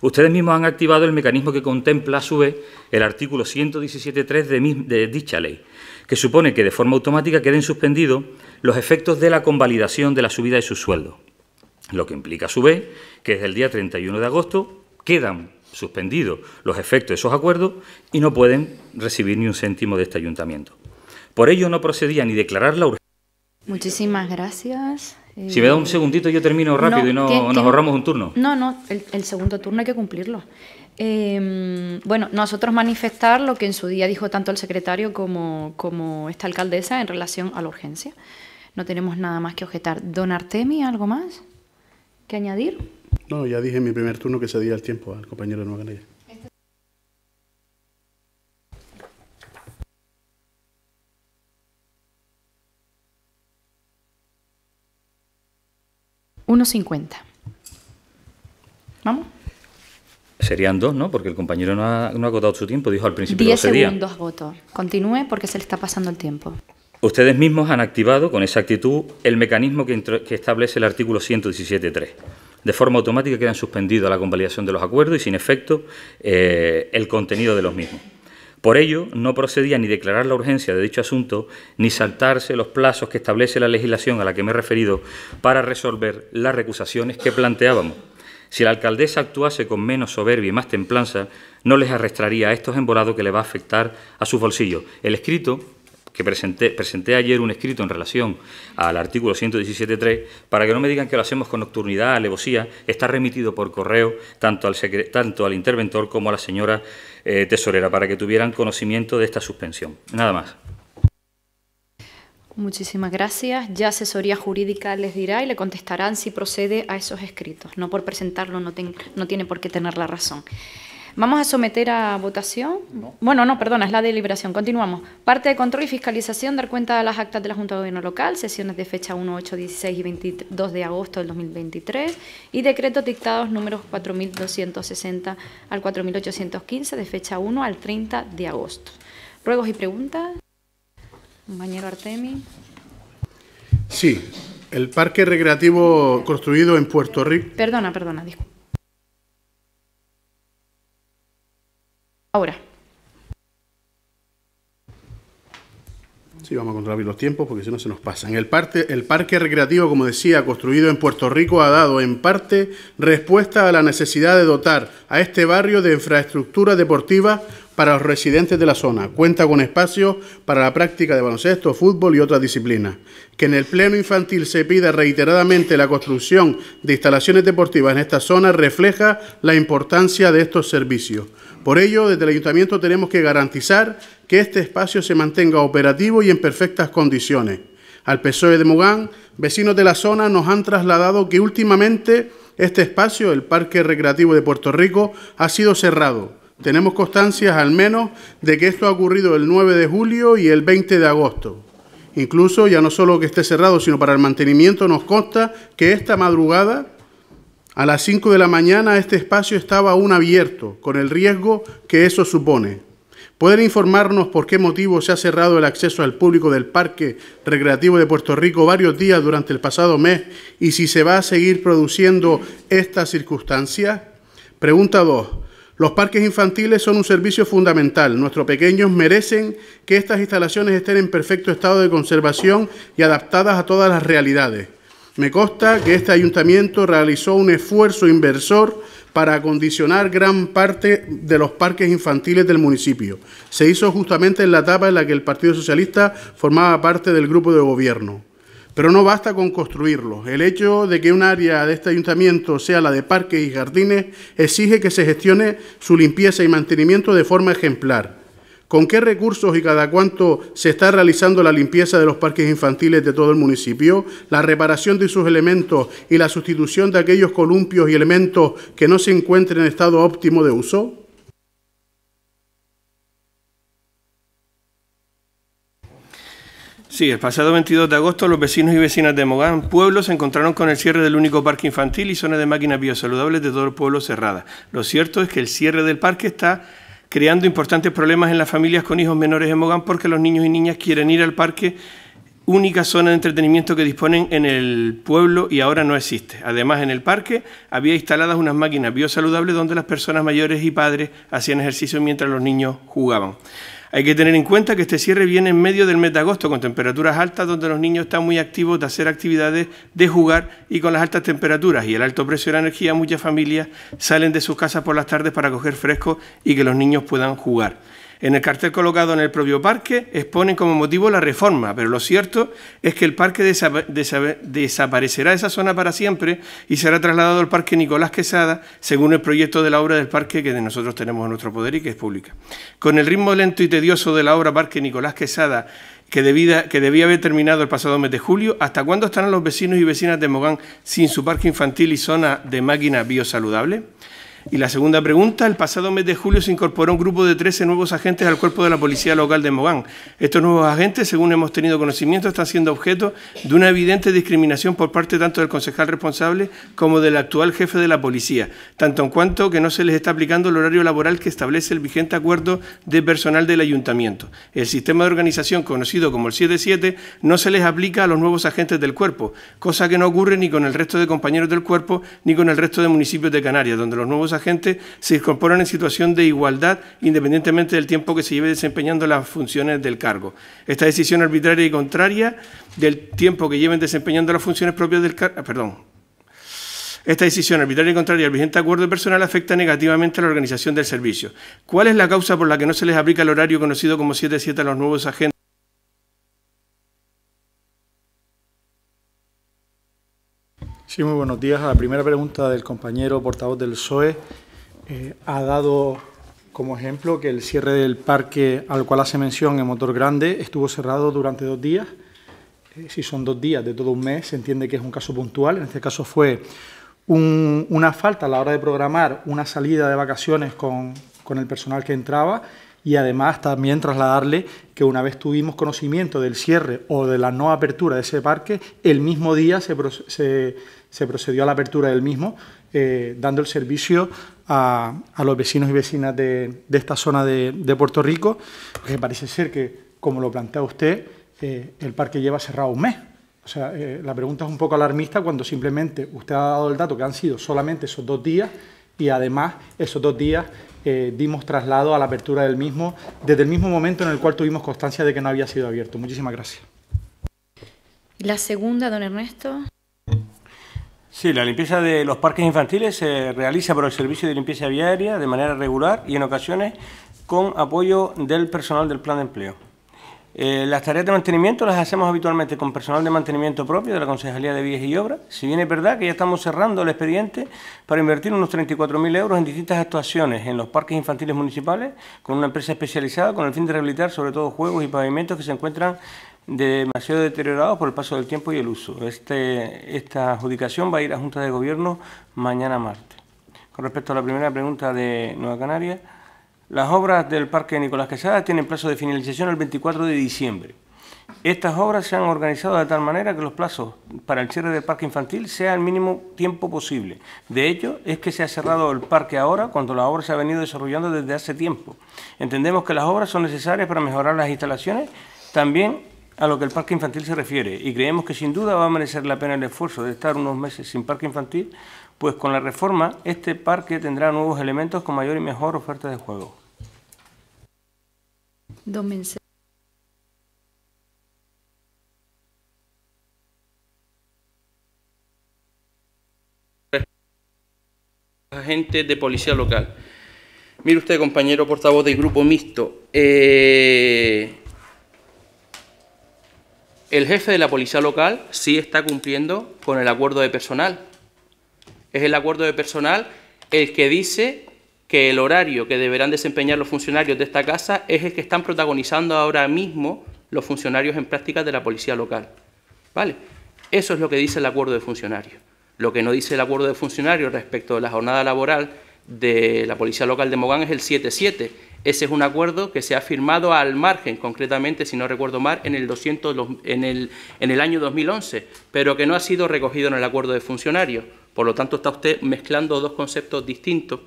Ustedes mismos han activado el mecanismo que contempla, a su vez, el artículo 117.3 de, de dicha ley, que supone que de forma automática queden suspendidos los efectos de la convalidación de la subida de su sueldo, lo que implica a su vez que desde el día 31 de agosto quedan suspendidos los efectos de esos acuerdos y no pueden recibir ni un céntimo de este ayuntamiento. Por ello no procedía ni declarar la urgencia. Muchísimas gracias. Si me da un segundito yo termino rápido y no nos ahorramos un turno. No, no, el, segundo turno hay que cumplirlo. Em, bueno, nosotros manifestar lo que en su día dijo tanto el secretario como, como esta alcaldesa en relación a la urgencia. No tenemos nada más que objetar. Don Artemi, ¿algo más que añadir? No, ya dije en mi primer turno que cedía el tiempo al compañero de Nueva Canaria. Uno ¿Vamos? Serían dos, ¿no? Porque el compañero no ha, agotado su tiempo, dijo al principio. Diez segundos votos Continúe porque se le está pasando el tiempo. Ustedes mismos han activado con esa actitud el mecanismo que, establece el artículo 117.3. De forma automática quedan suspendidos la convalidación de los acuerdos y, sin efecto, eh, el contenido de los mismos. Por ello, no procedía ni declarar la urgencia de dicho asunto, ni saltarse los plazos que establece la legislación a la que me he referido para resolver las recusaciones que planteábamos. Si la alcaldesa actuase con menos soberbia y más templanza, no les arrastraría a estos embolados que le va a afectar a sus bolsillos. El escrito que presenté, presenté ayer un escrito en relación al artículo 117.3, para que no me digan que lo hacemos con nocturnidad, alevosía, está remitido por correo tanto al, tanto al interventor como a la señora eh, tesorera, para que tuvieran conocimiento de esta suspensión. Nada más. Muchísimas gracias. Ya asesoría jurídica les dirá y le contestarán si procede a esos escritos. No por presentarlo no, no tiene por qué tener la razón. Vamos a someter a votación. Bueno, no, perdona, es la deliberación. Continuamos. Parte de control y fiscalización, dar cuenta de las actas de la Junta de Gobierno Local, sesiones de fecha 1, 8, 16 y 22 de agosto del 2023 y decretos dictados números 4260 al 4815 de fecha 1 al 30 de agosto. Ruegos y preguntas. Compañero Artemi. Sí, el parque recreativo construido en Puerto Rico. Perdona, perdona, disculpa. ahora. Sí, vamos a controlar los tiempos porque si no se nos pasan. El, el parque recreativo, como decía, construido en Puerto Rico ha dado en parte respuesta a la necesidad de dotar a este barrio de infraestructura deportiva para los residentes de la zona. Cuenta con espacios para la práctica de baloncesto, fútbol y otras disciplinas. Que en el Pleno Infantil se pida reiteradamente la construcción de instalaciones deportivas en esta zona refleja la importancia de estos servicios. Por ello, desde el ayuntamiento tenemos que garantizar que este espacio se mantenga operativo y en perfectas condiciones. Al PSOE de Mugán, vecinos de la zona nos han trasladado que últimamente este espacio, el Parque Recreativo de Puerto Rico, ha sido cerrado. Tenemos constancias al menos de que esto ha ocurrido el 9 de julio y el 20 de agosto. Incluso ya no solo que esté cerrado, sino para el mantenimiento nos consta que esta madrugada a las 5 de la mañana este espacio estaba aún abierto, con el riesgo que eso supone. ¿Pueden informarnos por qué motivo se ha cerrado el acceso al público del Parque Recreativo de Puerto Rico varios días durante el pasado mes y si se va a seguir produciendo esta circunstancia? Pregunta 2. Los parques infantiles son un servicio fundamental. Nuestros pequeños merecen que estas instalaciones estén en perfecto estado de conservación y adaptadas a todas las realidades. Me consta que este ayuntamiento realizó un esfuerzo inversor para acondicionar gran parte de los parques infantiles del municipio. Se hizo justamente en la etapa en la que el Partido Socialista formaba parte del grupo de gobierno. Pero no basta con construirlos. El hecho de que un área de este ayuntamiento sea la de parques y jardines exige que se gestione su limpieza y mantenimiento de forma ejemplar. ¿Con qué recursos y cada cuánto se está realizando la limpieza de los parques infantiles de todo el municipio, la reparación de sus elementos y la sustitución de aquellos columpios y elementos que no se encuentren en estado óptimo de uso? Sí, el pasado 22 de agosto los vecinos y vecinas de Mogán Pueblo se encontraron con el cierre del único parque infantil y zona de máquinas biosaludables de todo el pueblo cerrada. Lo cierto es que el cierre del parque está creando importantes problemas en las familias con hijos menores en Mogán porque los niños y niñas quieren ir al parque, única zona de entretenimiento que disponen en el pueblo y ahora no existe. Además, en el parque había instaladas unas máquinas biosaludables donde las personas mayores y padres hacían ejercicio mientras los niños jugaban. Hay que tener en cuenta que este cierre viene en medio del mes de agosto, con temperaturas altas, donde los niños están muy activos de hacer actividades, de jugar y con las altas temperaturas y el alto precio de la energía, muchas familias salen de sus casas por las tardes para coger fresco y que los niños puedan jugar. En el cartel colocado en el propio parque exponen como motivo la reforma, pero lo cierto es que el parque desaparecerá de esa zona para siempre y será trasladado al Parque Nicolás Quesada, según el proyecto de la obra del parque que de nosotros tenemos en nuestro poder y que es pública. Con el ritmo lento y tedioso de la obra Parque Nicolás Quesada, que, que debía haber terminado el pasado mes de julio, ¿hasta cuándo estarán los vecinos y vecinas de Mogán sin su parque infantil y zona de máquina biosaludable? Y la segunda pregunta, el pasado mes de julio se incorporó un grupo de 13 nuevos agentes al cuerpo de la policía local de Mogán. Estos nuevos agentes, según hemos tenido conocimiento, están siendo objeto de una evidente discriminación por parte tanto del concejal responsable como del actual jefe de la policía, tanto en cuanto que no se les está aplicando el horario laboral que establece el vigente acuerdo de personal del ayuntamiento. El sistema de organización conocido como el 77 no se les aplica a los nuevos agentes del cuerpo, cosa que no ocurre ni con el resto de compañeros del cuerpo ni con el resto de municipios de Canarias, donde los nuevos agentes se incorporan en situación de igualdad independientemente del tiempo que se lleve desempeñando las funciones del cargo. Esta decisión arbitraria y contraria del tiempo que lleven desempeñando las funciones propias del cargo, ah, perdón, esta decisión arbitraria y contraria al vigente acuerdo de personal afecta negativamente a la organización del servicio. ¿Cuál es la causa por la que no se les aplica el horario conocido como 7-7 a los nuevos agentes? Sí, muy buenos días. A la primera pregunta del compañero portavoz del PSOE eh, ha dado como ejemplo que el cierre del parque al cual hace mención en Motor Grande estuvo cerrado durante dos días. Eh, si son dos días de todo un mes, se entiende que es un caso puntual. En este caso fue una falta a la hora de programar una salida de vacaciones con, con el personal que entraba y además también trasladarle que una vez tuvimos conocimiento del cierre o de la no apertura de ese parque, el mismo día se, se procedió a la apertura del mismo, eh, dando el servicio a, los vecinos y vecinas de, esta zona de, Puerto Rico, que parece ser que, como lo plantea usted, eh, el parque lleva cerrado un mes. O sea, eh, la pregunta es un poco alarmista cuando simplemente usted ha dado el dato que han sido solamente esos dos días y además esos dos días dimos traslado a la apertura del mismo desde el mismo momento en el cual tuvimos constancia de que no había sido abierto. Muchísimas gracias. La segunda, don Ernesto. Sí, la limpieza de los parques infantiles se realiza por el Servicio de Limpieza Viaria de manera regular y en ocasiones con apoyo del personal del Plan de Empleo. Eh, las tareas de mantenimiento las hacemos habitualmente con personal de mantenimiento propio de la Concejalía de Vías y Obras. Si bien es verdad que ya estamos cerrando el expediente para invertir unos 34.000 euros en distintas actuaciones en los parques infantiles municipales con una empresa especializada con el fin de rehabilitar sobre todo juegos y pavimentos que se encuentran demasiado deteriorado por el paso del tiempo y el uso. Este, esta adjudicación va a ir a Junta de Gobierno mañana martes. Con respecto a la primera pregunta de Nueva Canaria, las obras del Parque Nicolás Quesada tienen plazo de finalización el 24 de diciembre. Estas obras se han organizado de tal manera que los plazos para el cierre del parque infantil sea el mínimo tiempo posible. De hecho, es que se ha cerrado el parque ahora cuando la obra se ha venido desarrollando desde hace tiempo. Entendemos que las obras son necesarias para mejorar las instalaciones, también a lo que el parque infantil se refiere y creemos que sin duda va a merecer la pena el esfuerzo de estar unos meses sin parque infantil, pues con la reforma este parque tendrá nuevos elementos con mayor y mejor oferta de juego. de policía local. Mire usted, compañero portavoz del grupo mixto, eh, el jefe de la policía local sí está cumpliendo con el acuerdo de personal. Es el acuerdo de personal el que dice que el horario que deberán desempeñar los funcionarios de esta casa es el que están protagonizando ahora mismo los funcionarios en práctica de la policía local. ¿Vale? Eso es lo que dice el acuerdo de funcionarios. Lo que no dice el acuerdo de funcionarios respecto de la jornada laboral de la policía local de Mogán es el 7.7. Ese es un acuerdo que se ha firmado al margen, concretamente, si no recuerdo mal, en el, 200, en el, en el año 2011, pero que no ha sido recogido en el acuerdo de funcionarios. Por lo tanto, está usted mezclando dos conceptos distintos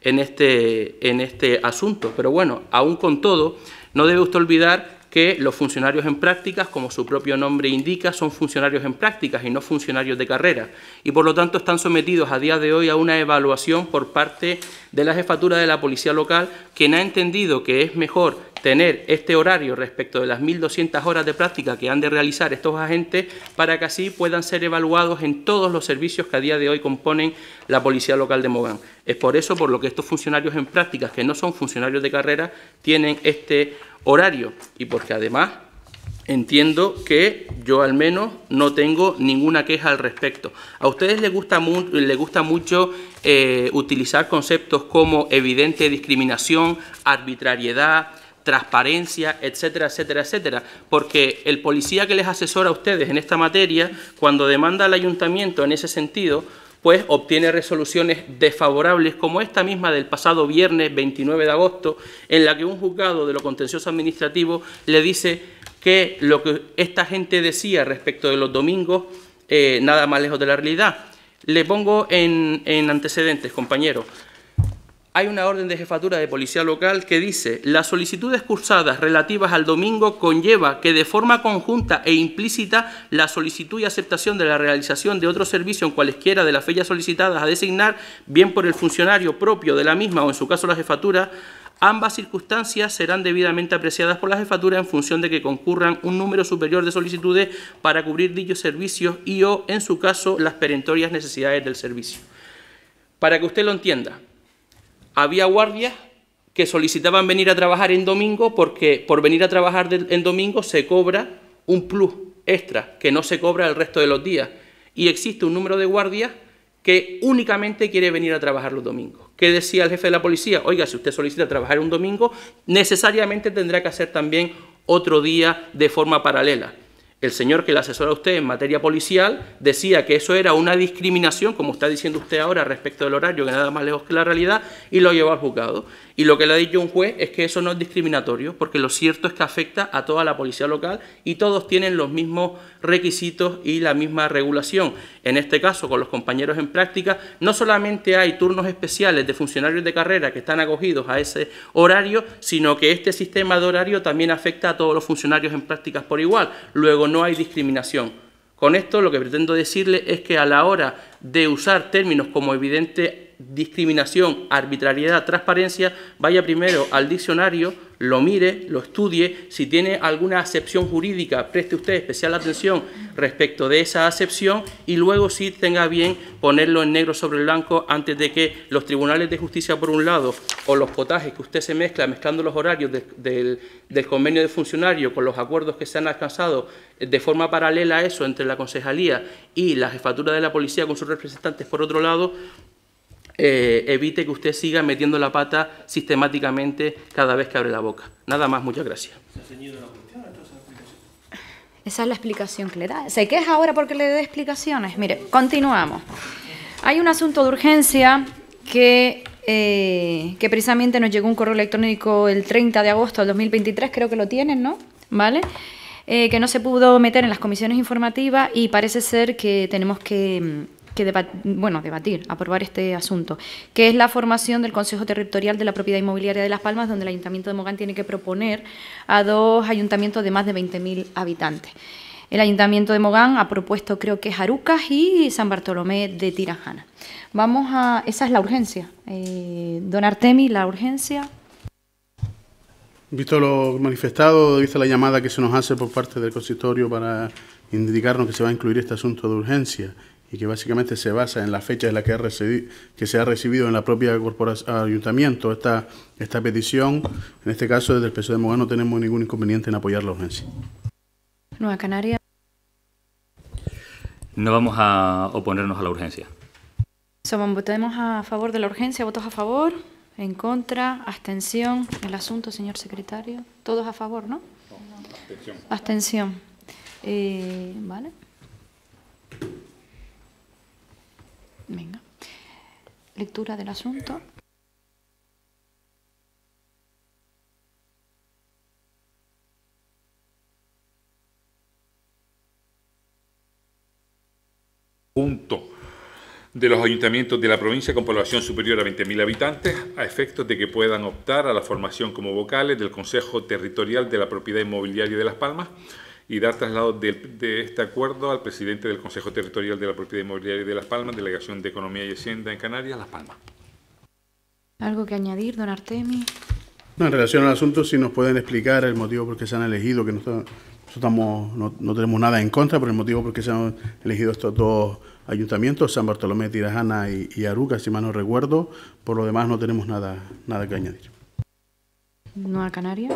en este, en este asunto. Pero bueno, aún con todo, no debe usted olvidar que los funcionarios en prácticas, como su propio nombre indica, son funcionarios en prácticas y no funcionarios de carrera, y por lo tanto están sometidos a día de hoy a una evaluación por parte de la jefatura de la policía local, quien ha entendido que es mejor tener este horario respecto de las 1.200 horas de práctica que han de realizar estos agentes para que así puedan ser evaluados en todos los servicios que a día de hoy componen la Policía Local de Mogán. Es por eso por lo que estos funcionarios en prácticas, que no son funcionarios de carrera, tienen este horario y porque además entiendo que yo al menos no tengo ninguna queja al respecto. A ustedes les gusta, les gusta mucho eh, utilizar conceptos como evidente discriminación, arbitrariedad, transparencia, etcétera, etcétera, etcétera. Porque el policía que les asesora a ustedes en esta materia, cuando demanda al ayuntamiento en ese sentido, pues obtiene resoluciones desfavorables como esta misma del pasado viernes 29 de agosto, en la que un juzgado de lo contencioso administrativo le dice que lo que esta gente decía respecto de los domingos, eh, nada más lejos de la realidad. Le pongo en, en antecedentes, compañeros hay una orden de jefatura de policía local que dice las solicitudes cursadas relativas al domingo conlleva que de forma conjunta e implícita la solicitud y aceptación de la realización de otro servicio en cualesquiera de las fechas solicitadas a designar, bien por el funcionario propio de la misma o en su caso la jefatura, Ambas circunstancias serán debidamente apreciadas por la jefatura en función de que concurran un número superior de solicitudes para cubrir dichos servicios y o, en su caso, las perentorias necesidades del servicio. Para que usted lo entienda, había guardias que solicitaban venir a trabajar en domingo porque por venir a trabajar en domingo se cobra un plus extra que no se cobra el resto de los días. Y existe un número de guardias que únicamente quiere venir a trabajar los domingos. ¿Qué decía el jefe de la policía? Oiga, si usted solicita trabajar un domingo, necesariamente tendrá que hacer también otro día de forma paralela el señor que le asesora a usted en materia policial decía que eso era una discriminación, como está diciendo usted ahora respecto del horario, que nada más lejos que la realidad, y lo llevó al juzgado. Y lo que le ha dicho un juez es que eso no es discriminatorio, porque lo cierto es que afecta a toda la policía local y todos tienen los mismos requisitos y la misma regulación. En este caso, con los compañeros en práctica, no solamente hay turnos especiales de funcionarios de carrera que están acogidos a ese horario, sino que este sistema de horario también afecta a todos los funcionarios en prácticas por igual. Luego, no hay discriminación. Con esto lo que pretendo decirle es que a la hora de usar términos como evidente discriminación, arbitrariedad, transparencia, vaya primero al diccionario, lo mire, lo estudie, si tiene alguna acepción jurídica, preste usted especial atención respecto de esa acepción y luego si tenga bien ponerlo en negro sobre blanco antes de que los tribunales de justicia, por un lado, o los potajes que usted se mezcla, mezclando los horarios del, convenio de funcionario con los acuerdos que se han alcanzado de forma paralela a eso entre la concejalía y la jefatura de la policía con sus representantes, por otro lado, eh, evite que usted siga metiendo la pata sistemáticamente cada vez que abre la boca. Nada más, muchas gracias. Esa es la explicación que le da. ¿Se queja ahora porque le dé explicaciones? Mire, continuamos. Hay un asunto de urgencia que, eh, que precisamente nos llegó un correo electrónico el 30 de agosto del 2023, creo que lo tienen, ¿no? ¿Vale? Eh, que no se pudo meter en las comisiones informativas y parece ser que tenemos que mm, que bueno, debatir, aprobar este asunto, que es la formación del Consejo Territorial de la Propiedad Inmobiliaria de Las Palmas, donde el Ayuntamiento de Mogán tiene que proponer a dos ayuntamientos de más de 20.000 habitantes. El Ayuntamiento de Mogán ha propuesto, creo que Jarucas y San Bartolomé de Tirajana. Vamos a... Esa es la urgencia. Eh, don Artemi, la urgencia... Visto lo manifestado, vista la llamada que se nos hace por parte del consistorio para indicarnos que se va a incluir este asunto de urgencia y que básicamente se basa en la fecha en la que, ha que se ha recibido en la propia corporación, ah, ayuntamiento esta, esta petición. En este caso, desde el PSOE de Mogán no tenemos ningún inconveniente en apoyar la urgencia. Nueva Canaria. No vamos a oponernos a la urgencia. Somos, votemos a favor de la urgencia. ¿Votos a favor? ¿En contra? ¿Abstención? ¿El asunto, señor secretario? Todos a favor, ¿no? Abstención. Eh, vale. Venga. Lectura del asunto. Punto de los ayuntamientos de la provincia con población superior a 20.000 habitantes a efectos de que puedan optar a la formación como vocales del Consejo Territorial de la Propiedad Inmobiliaria de Las Palmas y dar traslado de, este acuerdo al presidente del Consejo Territorial de la Propiedad Inmobiliaria de Las Palmas, Delegación de Economía y Hacienda en Canarias, Las Palmas. ¿Algo que añadir, don Artemi? No, en relación al asunto, si nos pueden explicar el motivo por qué se han elegido, que no, estamos, no, tenemos nada en contra, pero el motivo por qué se han elegido estos dos ayuntamientos, San Bartolomé, de Tirajana y, Aruca, si mal no recuerdo, por lo demás no tenemos nada, nada que añadir. ¿No a Canarias?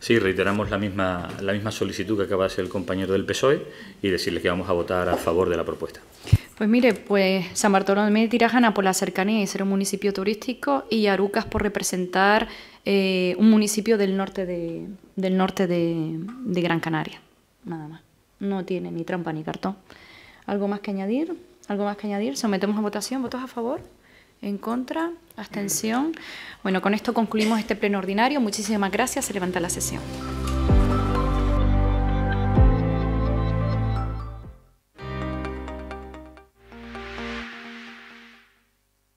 Sí, reiteramos la misma, la misma solicitud que acaba de hacer el compañero del PSOE y decirle que vamos a votar a favor de la propuesta. Pues mire, pues San Bartolomé de Tirajana por la cercanía y ser un municipio turístico y Arucas por representar eh, un municipio del norte de, del norte de, de Gran Canaria. Nada más. No tiene ni trampa ni cartón. ¿Algo más que añadir? ¿Algo más que añadir? Sometemos a votación. ¿Votos a favor? En contra, abstención. Bueno, con esto concluimos este pleno ordinario. Muchísimas gracias. Se levanta la sesión.